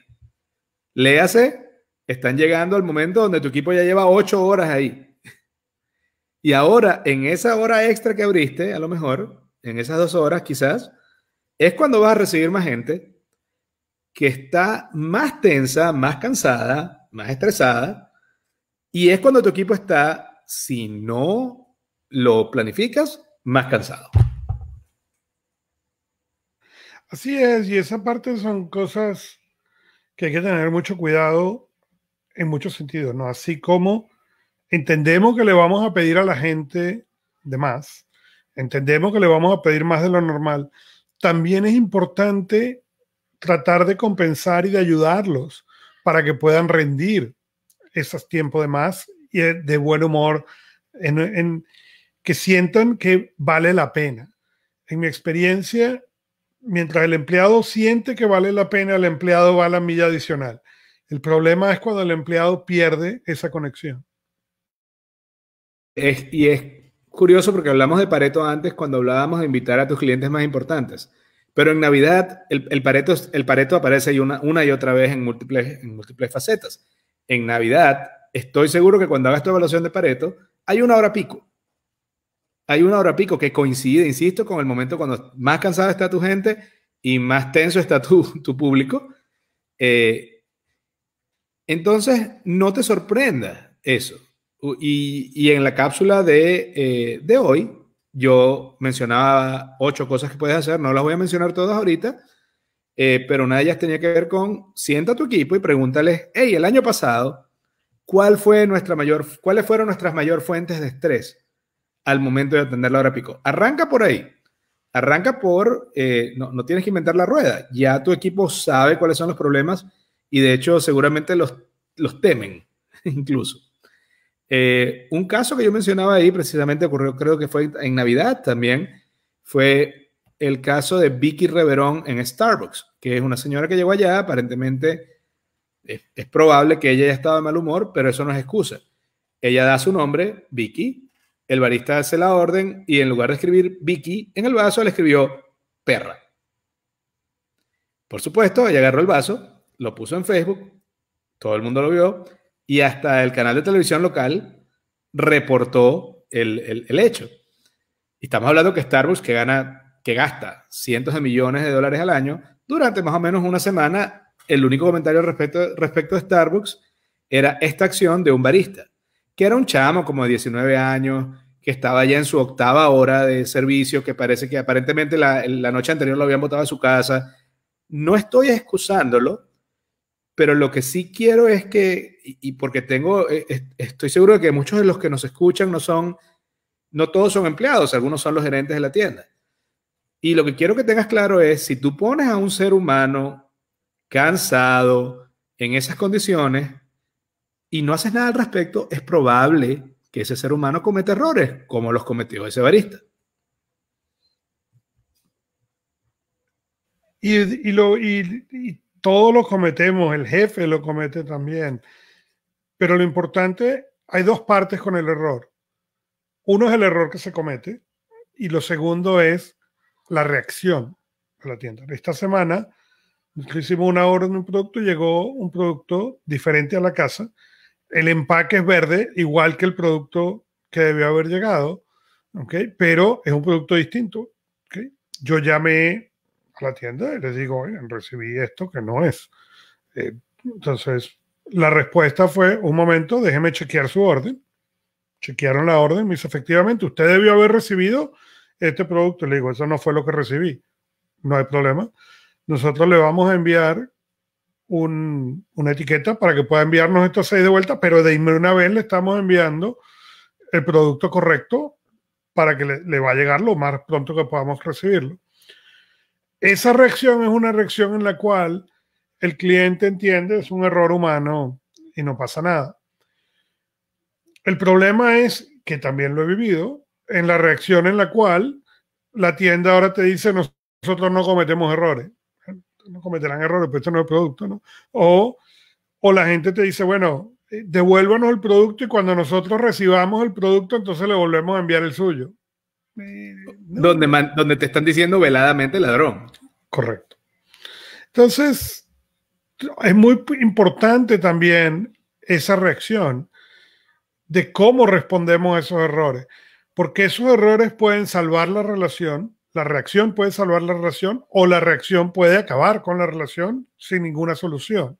Speaker 1: Léase, están llegando al momento donde tu equipo ya lleva ocho horas ahí y ahora, en esa hora extra que abriste, a lo mejor, en esas dos horas quizás, es cuando vas a recibir más gente que está más tensa, más cansada, más estresada. Y es cuando tu equipo está, si no lo planificas, más cansado.
Speaker 2: Así es, y esa parte son cosas que hay que tener mucho cuidado en muchos sentidos, ¿no? Así como Entendemos que le vamos a pedir a la gente de más, entendemos que le vamos a pedir más de lo normal. También es importante tratar de compensar y de ayudarlos para que puedan rendir esos tiempos de más y eh, de buen humor, en, que sientan que vale la pena. En mi experiencia, mientras el empleado siente que vale la pena, el empleado va a la milla adicional. El problema es cuando el empleado pierde esa conexión
Speaker 1: y es curioso porque hablamos de Pareto antes cuando hablábamos de invitar a tus clientes más importantes. Pero en Navidad el, Pareto, el Pareto aparece una, y otra vez en múltiples, facetas. En Navidad, estoy seguro que cuando hagas tu evaluación de Pareto, hay una hora pico. Hay una hora pico que coincide, insisto, con el momento cuando más cansada está tu gente y más tenso está tu, [LAUGHS] público. Eh, entonces, no te sorprenda eso. Y, en la cápsula eh, de, hoy, yo mencionaba ocho cosas que puedes hacer, no las voy a mencionar todas ahorita, eh, pero una de ellas tenía que ver con sienta a tu equipo y pregúntales, hey, el año pasado, ¿cuál fue nuestra mayor, ¿cuáles fueron nuestras mayores fuentes de estrés al momento de atender la hora pico? Arranca por ahí, arranca por, eh, no, no tienes que inventar la rueda, ya tu equipo sabe cuáles son los problemas y de hecho seguramente los, los temen [LAUGHS] incluso. Eh, un caso que yo mencionaba ahí precisamente ocurrió, creo que fue en Navidad también, fue el caso de Vicky Reverón en Starbucks, que es una señora que llegó allá, aparentemente es, es probable que ella haya estado de mal humor, pero eso no es excusa. Ella da su nombre, Vicky, el barista hace la orden y en lugar de escribir Vicky en el vaso, le escribió perra. Por supuesto, ella agarró el vaso, lo puso en Facebook, todo el mundo lo vio, y hasta el canal de televisión local reportó el, hecho. Y estamos hablando que Starbucks, que, gana, que gasta cientos de millones de dólares al año, durante más o menos una semana, el único comentario respecto, respecto a Starbucks era esta acción de un barista, que era un chamo como de 19 años, que estaba ya en su octava hora de servicio, que parece que aparentemente la, la noche anterior lo habían botado a su casa. No estoy excusándolo, pero lo que sí quiero es que, y porque tengo, e, e, estoy seguro de que muchos de los que nos escuchan no son, no todos son empleados, algunos son los gerentes de la tienda. Y lo que quiero que tengas claro es, si tú pones a un ser humano cansado en esas condiciones y no haces nada al respecto, es probable que ese ser humano cometa errores como los cometió ese barista.
Speaker 2: Y, y, lo, todos lo cometemos, el jefe lo comete también. Pero lo importante, hay dos partes con el error. Uno es el error que se comete y lo segundo es la reacción a la tienda. Esta semana hicimos una orden de un producto, y llegó un producto diferente a la casa. El empaque es verde, igual que el producto que debió haber llegado, pero es un producto distinto. Yo llamé la tienda y les digo, recibí esto que no es. Eh, entonces, la respuesta fue, un momento, déjeme chequear su orden. Chequearon la orden, me dice, efectivamente, usted debió haber recibido este producto. Le digo, eso no fue lo que recibí. No hay problema. Nosotros le vamos a enviar una etiqueta para que pueda enviarnos estos seis de vuelta, pero de una vez le estamos enviando el producto correcto para que le, le va a llegar lo más pronto que podamos recibirlo. Esa reacción es una reacción en la cual el cliente entiende es un error humano y no pasa nada. El problema es que también lo he vivido en la reacción en la cual la tienda ahora te dice nosotros no cometemos errores. No cometerán errores, pero pues esto no es producto, ¿no? O, o la gente te dice, bueno, eh, devuélvanos el producto y cuando nosotros recibamos el producto, entonces le volvemos a enviar el suyo donde,
Speaker 1: donde te están diciendo veladamente ladrón. Correcto.
Speaker 2: Entonces, es muy importante también esa reacción de cómo respondemos a esos errores, porque esos errores pueden salvar la relación, la reacción puede salvar la relación o la reacción puede acabar con la relación sin ninguna solución.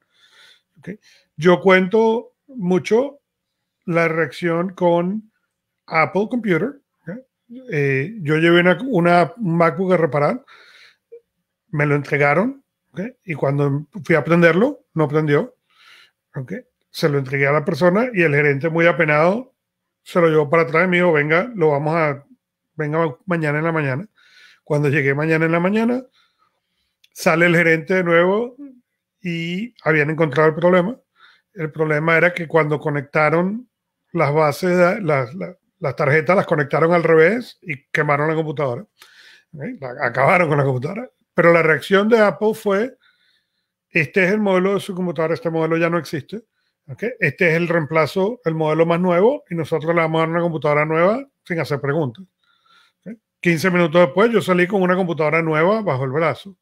Speaker 2: Yo cuento mucho la reacción con Apple Computer, eh, yo llevé una, MacBook a reparar, me lo entregaron, y cuando fui a prenderlo, no prendió. ¿okay? Se lo entregué a la persona y el gerente, muy apenado, se lo llevó para atrás y me dijo: Venga, lo vamos a. Venga mañana en la mañana. Cuando llegué mañana en la mañana, sale el gerente de nuevo y habían encontrado el problema. El problema era que cuando conectaron las bases, las las tarjetas las conectaron al revés y quemaron la computadora. acabaron con la computadora. Pero la reacción de Apple fue, este es el modelo de su computadora, este modelo ya no existe. Este es el reemplazo, el modelo más nuevo y nosotros le vamos a dar una computadora nueva sin hacer preguntas. 15 minutos después yo salí con una computadora nueva bajo el brazo.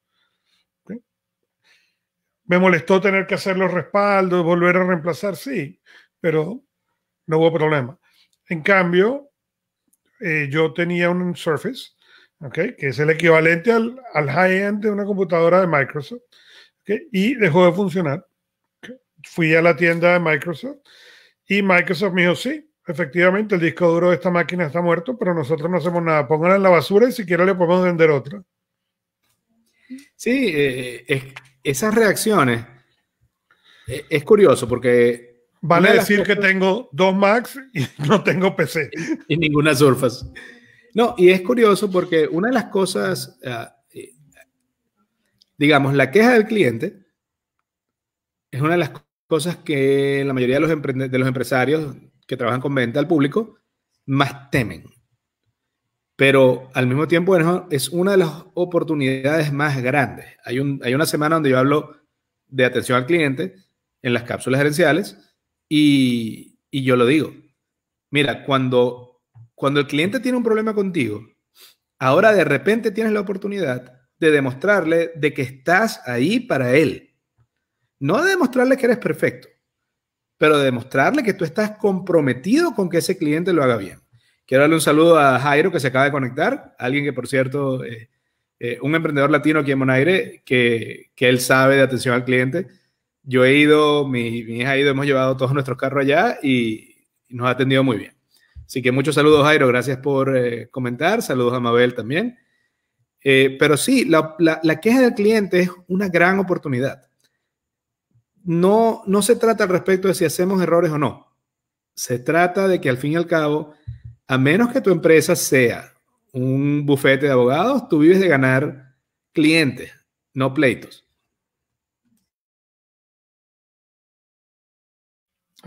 Speaker 2: Me molestó tener que hacer los respaldos, volver a reemplazar, sí, pero no hubo problema. En cambio, eh, yo tenía un Surface, que es el equivalente al, high-end de una computadora de Microsoft, y dejó de funcionar. Fui a la tienda de Microsoft y Microsoft me dijo, sí, efectivamente, el disco duro de esta máquina está muerto, pero nosotros no hacemos nada. Pónganla en la basura y siquiera le podemos vender otra.
Speaker 1: Sí, eh, esas reacciones eh, es curioso porque
Speaker 2: Vale decir que
Speaker 1: tengo dos Macs y [LAUGHS] no tengo PC. Y, ninguna Surface. No, y es curioso porque una de las cosas, ah, eh, digamos, la queja del cliente es una de las cosas que la mayoría de los, de los empresarios que trabajan con venta al público más temen. Pero al mismo tiempo es una de las oportunidades más grandes. Hay, un, hay una semana donde yo hablo de atención al cliente en las cápsulas gerenciales y, yo lo digo, mira, cuando, cuando el cliente tiene un problema contigo, ahora de repente tienes la oportunidad de demostrarle de que estás ahí para él. No de demostrarle que eres perfecto, pero de demostrarle que tú estás comprometido con que ese cliente lo haga bien. Quiero darle un saludo a Jairo que se acaba de conectar, alguien que por cierto, eh, eh un emprendedor latino aquí en Monaire, que, que él sabe de atención al cliente yo he ido, mi, hija ha ido, hemos llevado todos nuestros carros allá y nos ha atendido muy bien. Así que muchos saludos, Jairo. Gracias por eh, comentar. Saludos a Mabel también. Eh, pero sí, la, la, queja del cliente es una gran oportunidad. No, no se trata al respecto de si hacemos errores o no. Se trata de que al fin y al cabo, a menos que tu empresa sea un bufete de abogados, tú vives de ganar clientes, no pleitos.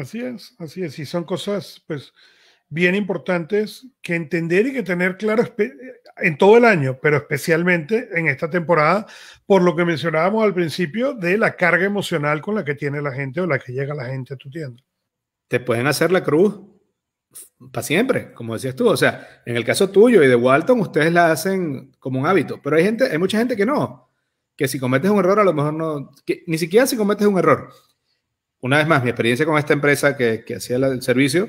Speaker 2: Así es, así es. Y son cosas, pues, bien importantes que entender y que tener claro en todo el año, pero especialmente en esta temporada, por lo que mencionábamos al principio de la carga emocional con la que tiene la gente o la que llega la gente a tu tienda.
Speaker 1: Te pueden hacer la cruz para siempre, como decías tú. O sea, en el caso tuyo y de Walton, ustedes la hacen como un hábito, pero hay gente, hay mucha gente que no, que si cometes un error, a lo mejor no, que ni siquiera si cometes un error, una vez más, mi experiencia con esta empresa que, que hacía el servicio,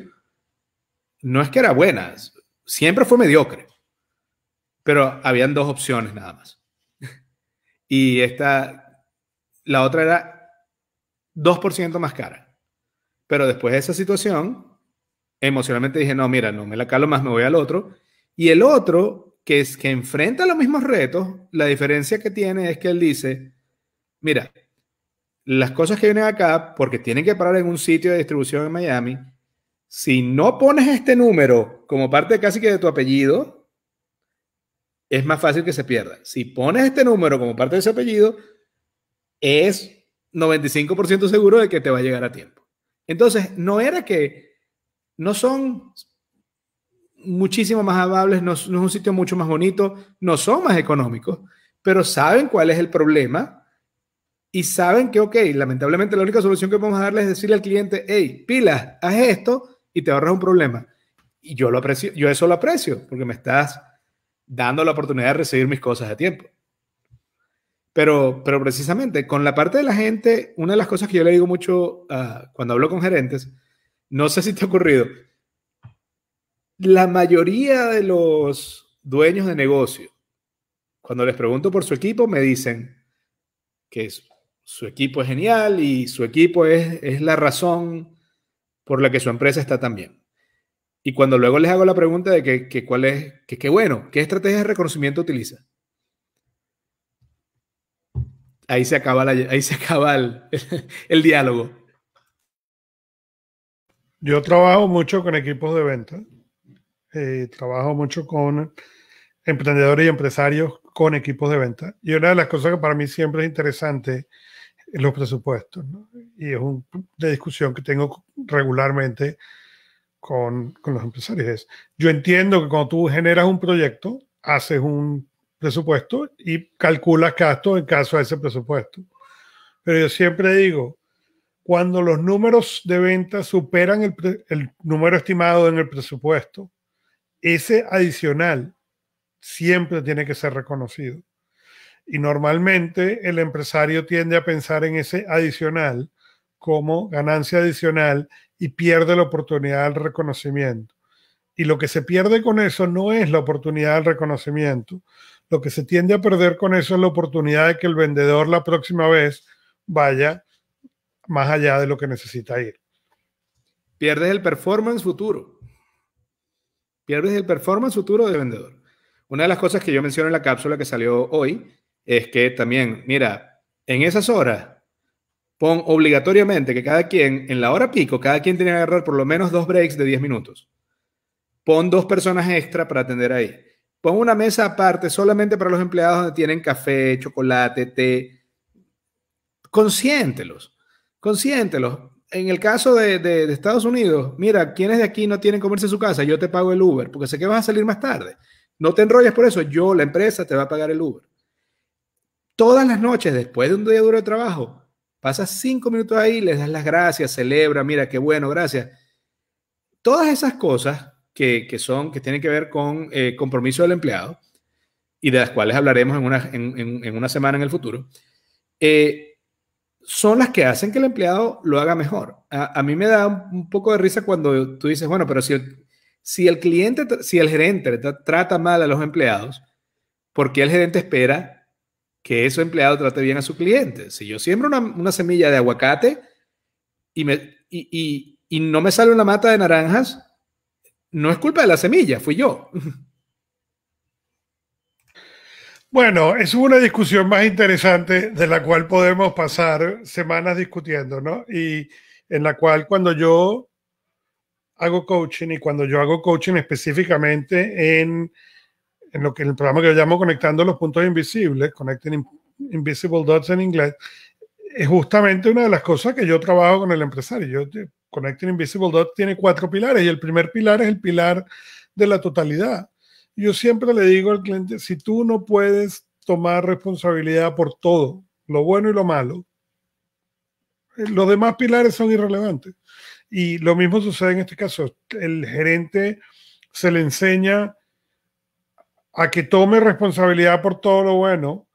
Speaker 1: no es que era buena, siempre fue mediocre, pero habían dos opciones nada más. Y esta, la otra era 2% más cara. Pero después de esa situación, emocionalmente dije, no, mira, no me la calo más, me voy al otro. Y el otro, que es que enfrenta los mismos retos, la diferencia que tiene es que él dice, mira, las cosas que vienen acá, porque tienen que parar en un sitio de distribución en Miami, si no pones este número como parte casi que de tu apellido, es más fácil que se pierda. Si pones este número como parte de ese apellido, es 95% seguro de que te va a llegar a tiempo. Entonces, no era que, no son muchísimo más amables, no, no es un sitio mucho más bonito, no son más económicos, pero saben cuál es el problema y saben que, ok, lamentablemente la única solución que podemos darles es decirle al cliente, hey, pila, haz esto y te ahorras un problema. Y yo lo aprecio, yo eso lo aprecio, porque me estás dando la oportunidad de recibir mis cosas a tiempo. Pero, pero precisamente con la parte de la gente, una de las cosas que yo le digo mucho ah, cuando hablo con gerentes, no sé si te ha ocurrido, la mayoría de los dueños de negocio, cuando les pregunto por su equipo, me dicen que es su equipo es genial y su equipo es, es la razón por la que su empresa está tan bien. Y cuando luego les hago la pregunta de que, cuál es, qué bueno, ¿qué estrategia de reconocimiento utiliza? Ahí se acaba, la, ahí se acaba el, [LAUGHS] diálogo.
Speaker 2: Yo trabajo mucho con equipos de venta. Eh, trabajo mucho con emprendedores y empresarios con equipos de venta. Y una de las cosas que para mí siempre es interesante los presupuestos. Y es una discusión que tengo regularmente con, los empresarios. yo entiendo que cuando tú generas un proyecto, haces un presupuesto y calculas gastos en caso de ese presupuesto. Pero yo siempre digo, cuando los números de venta superan el, el número estimado en el presupuesto, ese adicional siempre tiene que ser reconocido. Y normalmente el empresario tiende a pensar en ese adicional como ganancia adicional y pierde la oportunidad del reconocimiento. Y lo que se pierde con eso no es la oportunidad del reconocimiento. Lo que se tiende a perder con eso es la oportunidad de que el vendedor la próxima vez vaya más allá de lo que necesita ir.
Speaker 1: Pierdes el performance futuro. Pierdes el performance futuro del vendedor. Una de las cosas que yo menciono en la cápsula que salió hoy es que también, mira, en esas horas, pon obligatoriamente que cada quien, en la hora pico, cada quien tiene que agarrar por lo menos dos breaks de 10 minutos. Pon dos personas extra para atender ahí. Pon una mesa aparte solamente para los empleados donde tienen café, chocolate, té. Consiéntelos, consiéntelos. En el caso de, de, Estados Unidos, mira, quienes de aquí no tienen comerse en su casa, yo te pago el Uber, porque sé que vas a salir más tarde. No te enrolles por eso, yo, la empresa, te va a pagar el Uber. Todas las noches, después de un día duro de trabajo, pasas cinco minutos ahí, les das las gracias, celebra, mira, qué bueno, gracias. Todas esas cosas que, son, que tienen que ver con eh, compromiso del empleado y de las cuales hablaremos en una, en, una semana en el futuro, eh, son las que hacen que el empleado lo haga mejor. A, mí me da un poco de risa cuando tú dices, bueno, pero si, si el cliente, si el gerente trata mal a los empleados, ¿por qué el gerente espera que ese empleado trate bien a su cliente. Si yo siembro una, semilla de aguacate y, me, y, no me sale una mata de naranjas,
Speaker 2: no es culpa de la semilla, fui yo. Bueno, es una discusión más interesante de la cual podemos pasar semanas discutiendo, ¿no? Y en la cual cuando yo hago coaching y cuando yo hago coaching específicamente en en, lo que, el programa que yo llamo Conectando los Puntos Invisibles, Connecting Invisible Dots en inglés, es justamente una de las cosas que yo trabajo con el empresario. Yo, Connecting Invisible Dots tiene cuatro pilares y el primer pilar es el pilar de la totalidad. Yo siempre le digo al cliente, si tú no puedes tomar responsabilidad por todo, lo bueno y lo malo, eh, los demás pilares son irrelevantes. Y lo mismo sucede en este caso. El gerente se le enseña a que tome responsabilidad por todo lo bueno,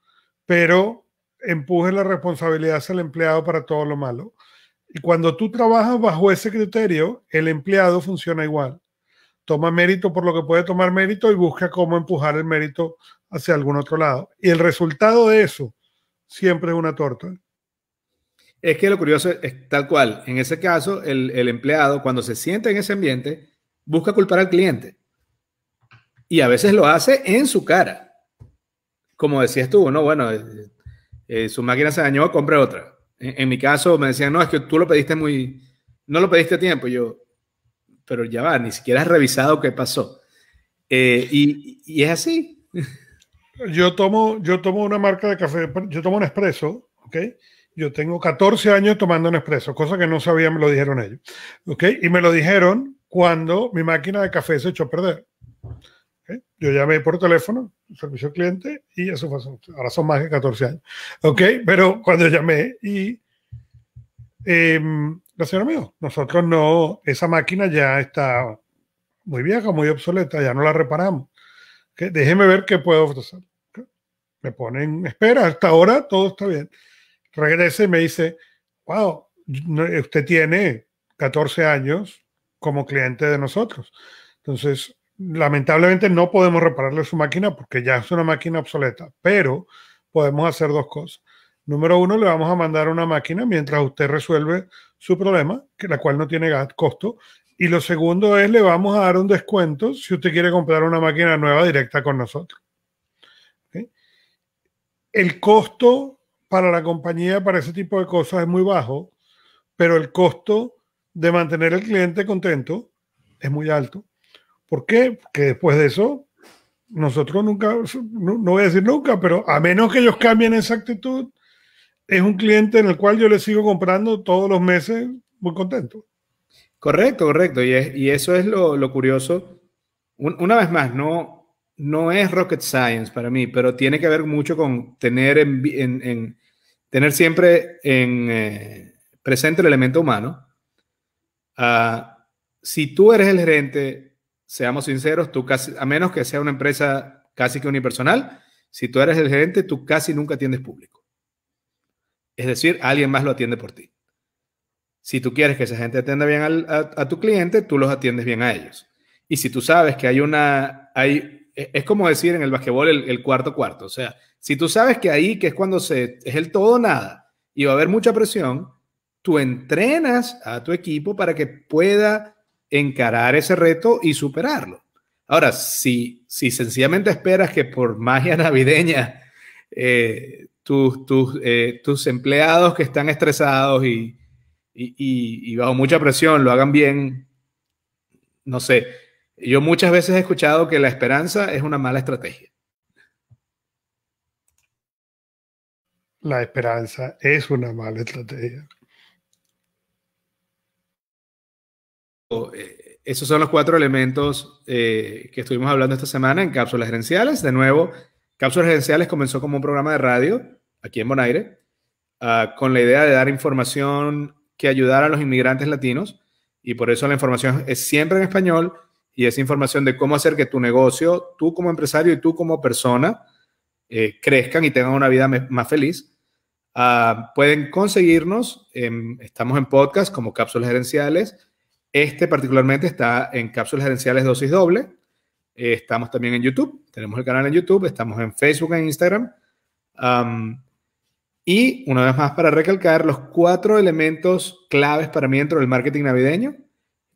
Speaker 2: pero empuje la responsabilidad hacia el empleado para todo lo malo. Y cuando tú trabajas bajo ese criterio, el empleado funciona igual. Toma mérito por lo que puede tomar mérito y busca cómo empujar el mérito hacia algún otro lado. Y el resultado de eso siempre es una torta.
Speaker 1: Es que lo curioso es tal cual. En ese caso, el, el empleado, cuando se siente en ese ambiente, busca culpar al cliente. Y a veces lo hace en su cara. Como decías tú, no, bueno, eh, eh, su máquina se dañó, compre otra. En, mi caso me decían, no, es que tú lo pediste muy, no lo pediste a tiempo. yo, pero ya va, ni siquiera has revisado qué pasó. Eh, y, es así.
Speaker 2: Yo tomo, yo tomo una marca de café, yo tomo un expreso ¿ok? Yo tengo 14 años tomando un expreso cosa que no sabía, me lo dijeron ellos, ¿ok? Y me lo dijeron cuando mi máquina de café se echó a perder. Yo llamé por teléfono, servicio al cliente, y eso fue Ahora son más de 14 años. ¿Ok? Pero cuando llamé y... Eh, la señora mío, nosotros no, esa máquina ya está muy vieja, muy obsoleta, ya no la reparamos. Déjeme ver qué puedo hacer. Me ponen, espera, hasta ahora todo está bien. Regresa y me dice, wow, usted tiene 14 años como cliente de nosotros. Entonces, lamentablemente no podemos repararle su máquina porque ya es una máquina obsoleta, pero podemos hacer dos cosas. Número uno, le vamos a mandar una máquina mientras usted resuelve su problema, que la cual no tiene costo. Y lo segundo es, le vamos a dar un descuento si usted quiere comprar una máquina nueva directa con nosotros. El costo para la compañía, para ese tipo de cosas, es muy bajo, pero el costo de mantener al cliente contento es muy alto ¿Por qué? Porque después de eso, nosotros nunca, no, voy a decir nunca, pero a menos que ellos cambien esa actitud, es un cliente en el cual yo le sigo comprando todos los meses muy contento.
Speaker 1: Correcto, correcto. Y, es, y eso es lo, lo curioso. una vez más, no, no es rocket science para mí, pero tiene que ver mucho con tener, en, en, tener siempre en, eh, presente el elemento humano. Ah, si tú eres el gerente seamos sinceros, tú casi, a menos que sea una empresa casi que unipersonal, si tú eres el gerente, tú casi nunca atiendes público. Es decir, alguien más lo atiende por ti. Si tú quieres que esa gente atienda bien a, tu cliente, tú los atiendes bien a ellos. Y si tú sabes que hay una, hay, e, es como decir en el basquetbol el, cuarto cuarto. O sea, si tú sabes que ahí, que es cuando se, es el todo nada y va a haber mucha presión, tú entrenas a tu equipo para que pueda encarar ese reto y superarlo. Ahora, si, si sencillamente esperas que por magia [LAUGHS] navideña eh, tus, tus, eh, tus, empleados que están estresados y, bajo mucha presión lo hagan bien, no sé, yo muchas veces he escuchado que la esperanza es una mala estrategia.
Speaker 2: La esperanza es una mala estrategia.
Speaker 1: Eh, esos son los cuatro elementos eh, que estuvimos hablando esta semana en Cápsulas Gerenciales. De nuevo, Cápsulas Gerenciales comenzó como un programa de radio aquí en Bonaire, ah, con la idea de dar información que ayudara a los inmigrantes latinos. Y por eso la información es siempre en español y es información de cómo hacer que tu negocio, tú como empresario y tú como persona, eh, crezcan y tengan una vida más feliz. Ah, pueden conseguirnos, estamos en podcast como Cápsulas Gerenciales este particularmente está en cápsulas gerenciales dosis doble. Eh, estamos también en YouTube, tenemos el canal en YouTube, estamos en Facebook, en Instagram. y una vez más, para recalcar los cuatro elementos claves para mí dentro del marketing navideño,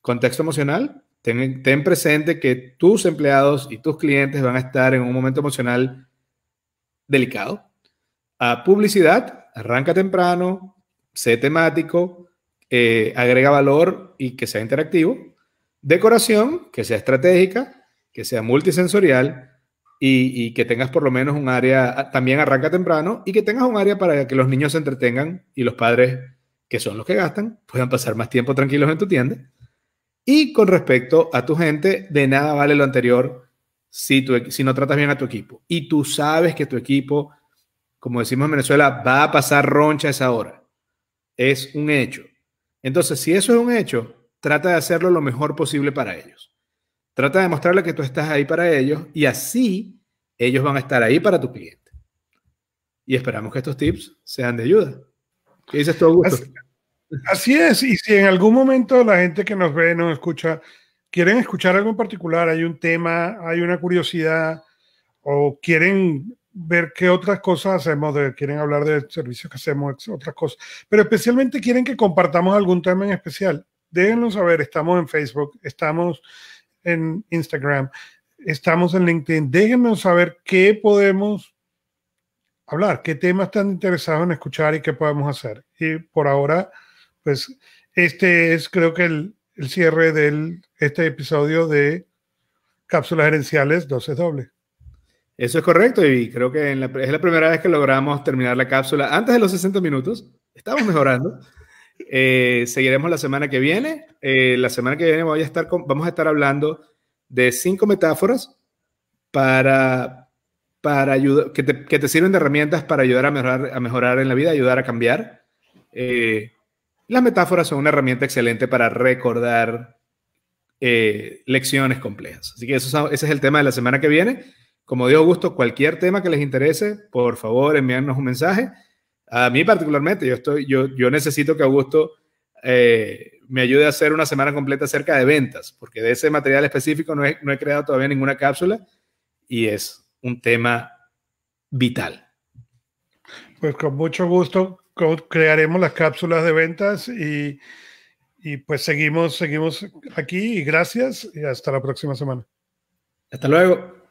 Speaker 1: contexto emocional, ten, presente que tus empleados y tus clientes van a estar en un momento emocional delicado. Ah, publicidad, arranca temprano, sé temático, eh, agrega valor y que sea interactivo. Decoración, que sea estratégica, que sea multisensorial y, que tengas por lo menos un área, ah, también arranca temprano y que tengas un área para que los niños se entretengan y los padres, que son los que gastan, puedan pasar más tiempo tranquilos en tu tienda. Y con respecto a tu gente, de nada vale lo anterior si, si no tratas bien a tu equipo. Y tú sabes que tu equipo, como decimos en Venezuela, va a pasar roncha esa hora. Es un hecho. Entonces, si eso es un hecho, trata de hacerlo lo mejor posible para ellos. Trata de mostrarle que tú estás ahí para ellos y así ellos van a estar ahí para
Speaker 2: tu cliente. Y esperamos que estos tips sean de ayuda. ¿Qué dices tú, Augusto? Así, así es. Y si en algún momento la gente que nos ve, nos escucha, quieren escuchar algo en particular, hay un tema, hay una curiosidad o quieren ver qué otras cosas hacemos, de, quieren hablar de servicios que hacemos, otras cosas, pero especialmente quieren que compartamos algún tema en especial. déjenos saber, estamos en Facebook, estamos en Instagram, estamos en LinkedIn. déjenos saber qué podemos hablar, qué temas están interesados en escuchar y qué podemos hacer. Y por ahora, pues este es creo que el, cierre de este episodio de Cápsulas Gerenciales 12 dobles
Speaker 1: eso es correcto y creo que es la primera vez que logramos terminar la cápsula antes de los 60 minutos. Estamos mejorando. [LAUGHS] Eh, seguiremos la semana que viene. Eh, la semana que viene voy a estar vamos a estar hablando de cinco metáforas para, para ayudar, que te, que sirven de herramientas para ayudar a mejorar, a mejorar en la vida, ayudar a cambiar. Eh, las metáforas son una herramienta excelente para recordar lecciones complejas. Así que eso, ese es el tema de la semana que viene. Como dijo Augusto, cualquier tema que les interese, por favor, enviarnos un mensaje. A mí particularmente, yo, estoy, yo, yo necesito que Augusto eh, me ayude a hacer una semana completa acerca de ventas, porque de ese material específico no he, creado todavía ninguna cápsula y es un tema
Speaker 2: vital. Pues con mucho gusto crearemos las cápsulas de ventas y, pues seguimos, seguimos aquí gracias y hasta la próxima semana. Hasta luego.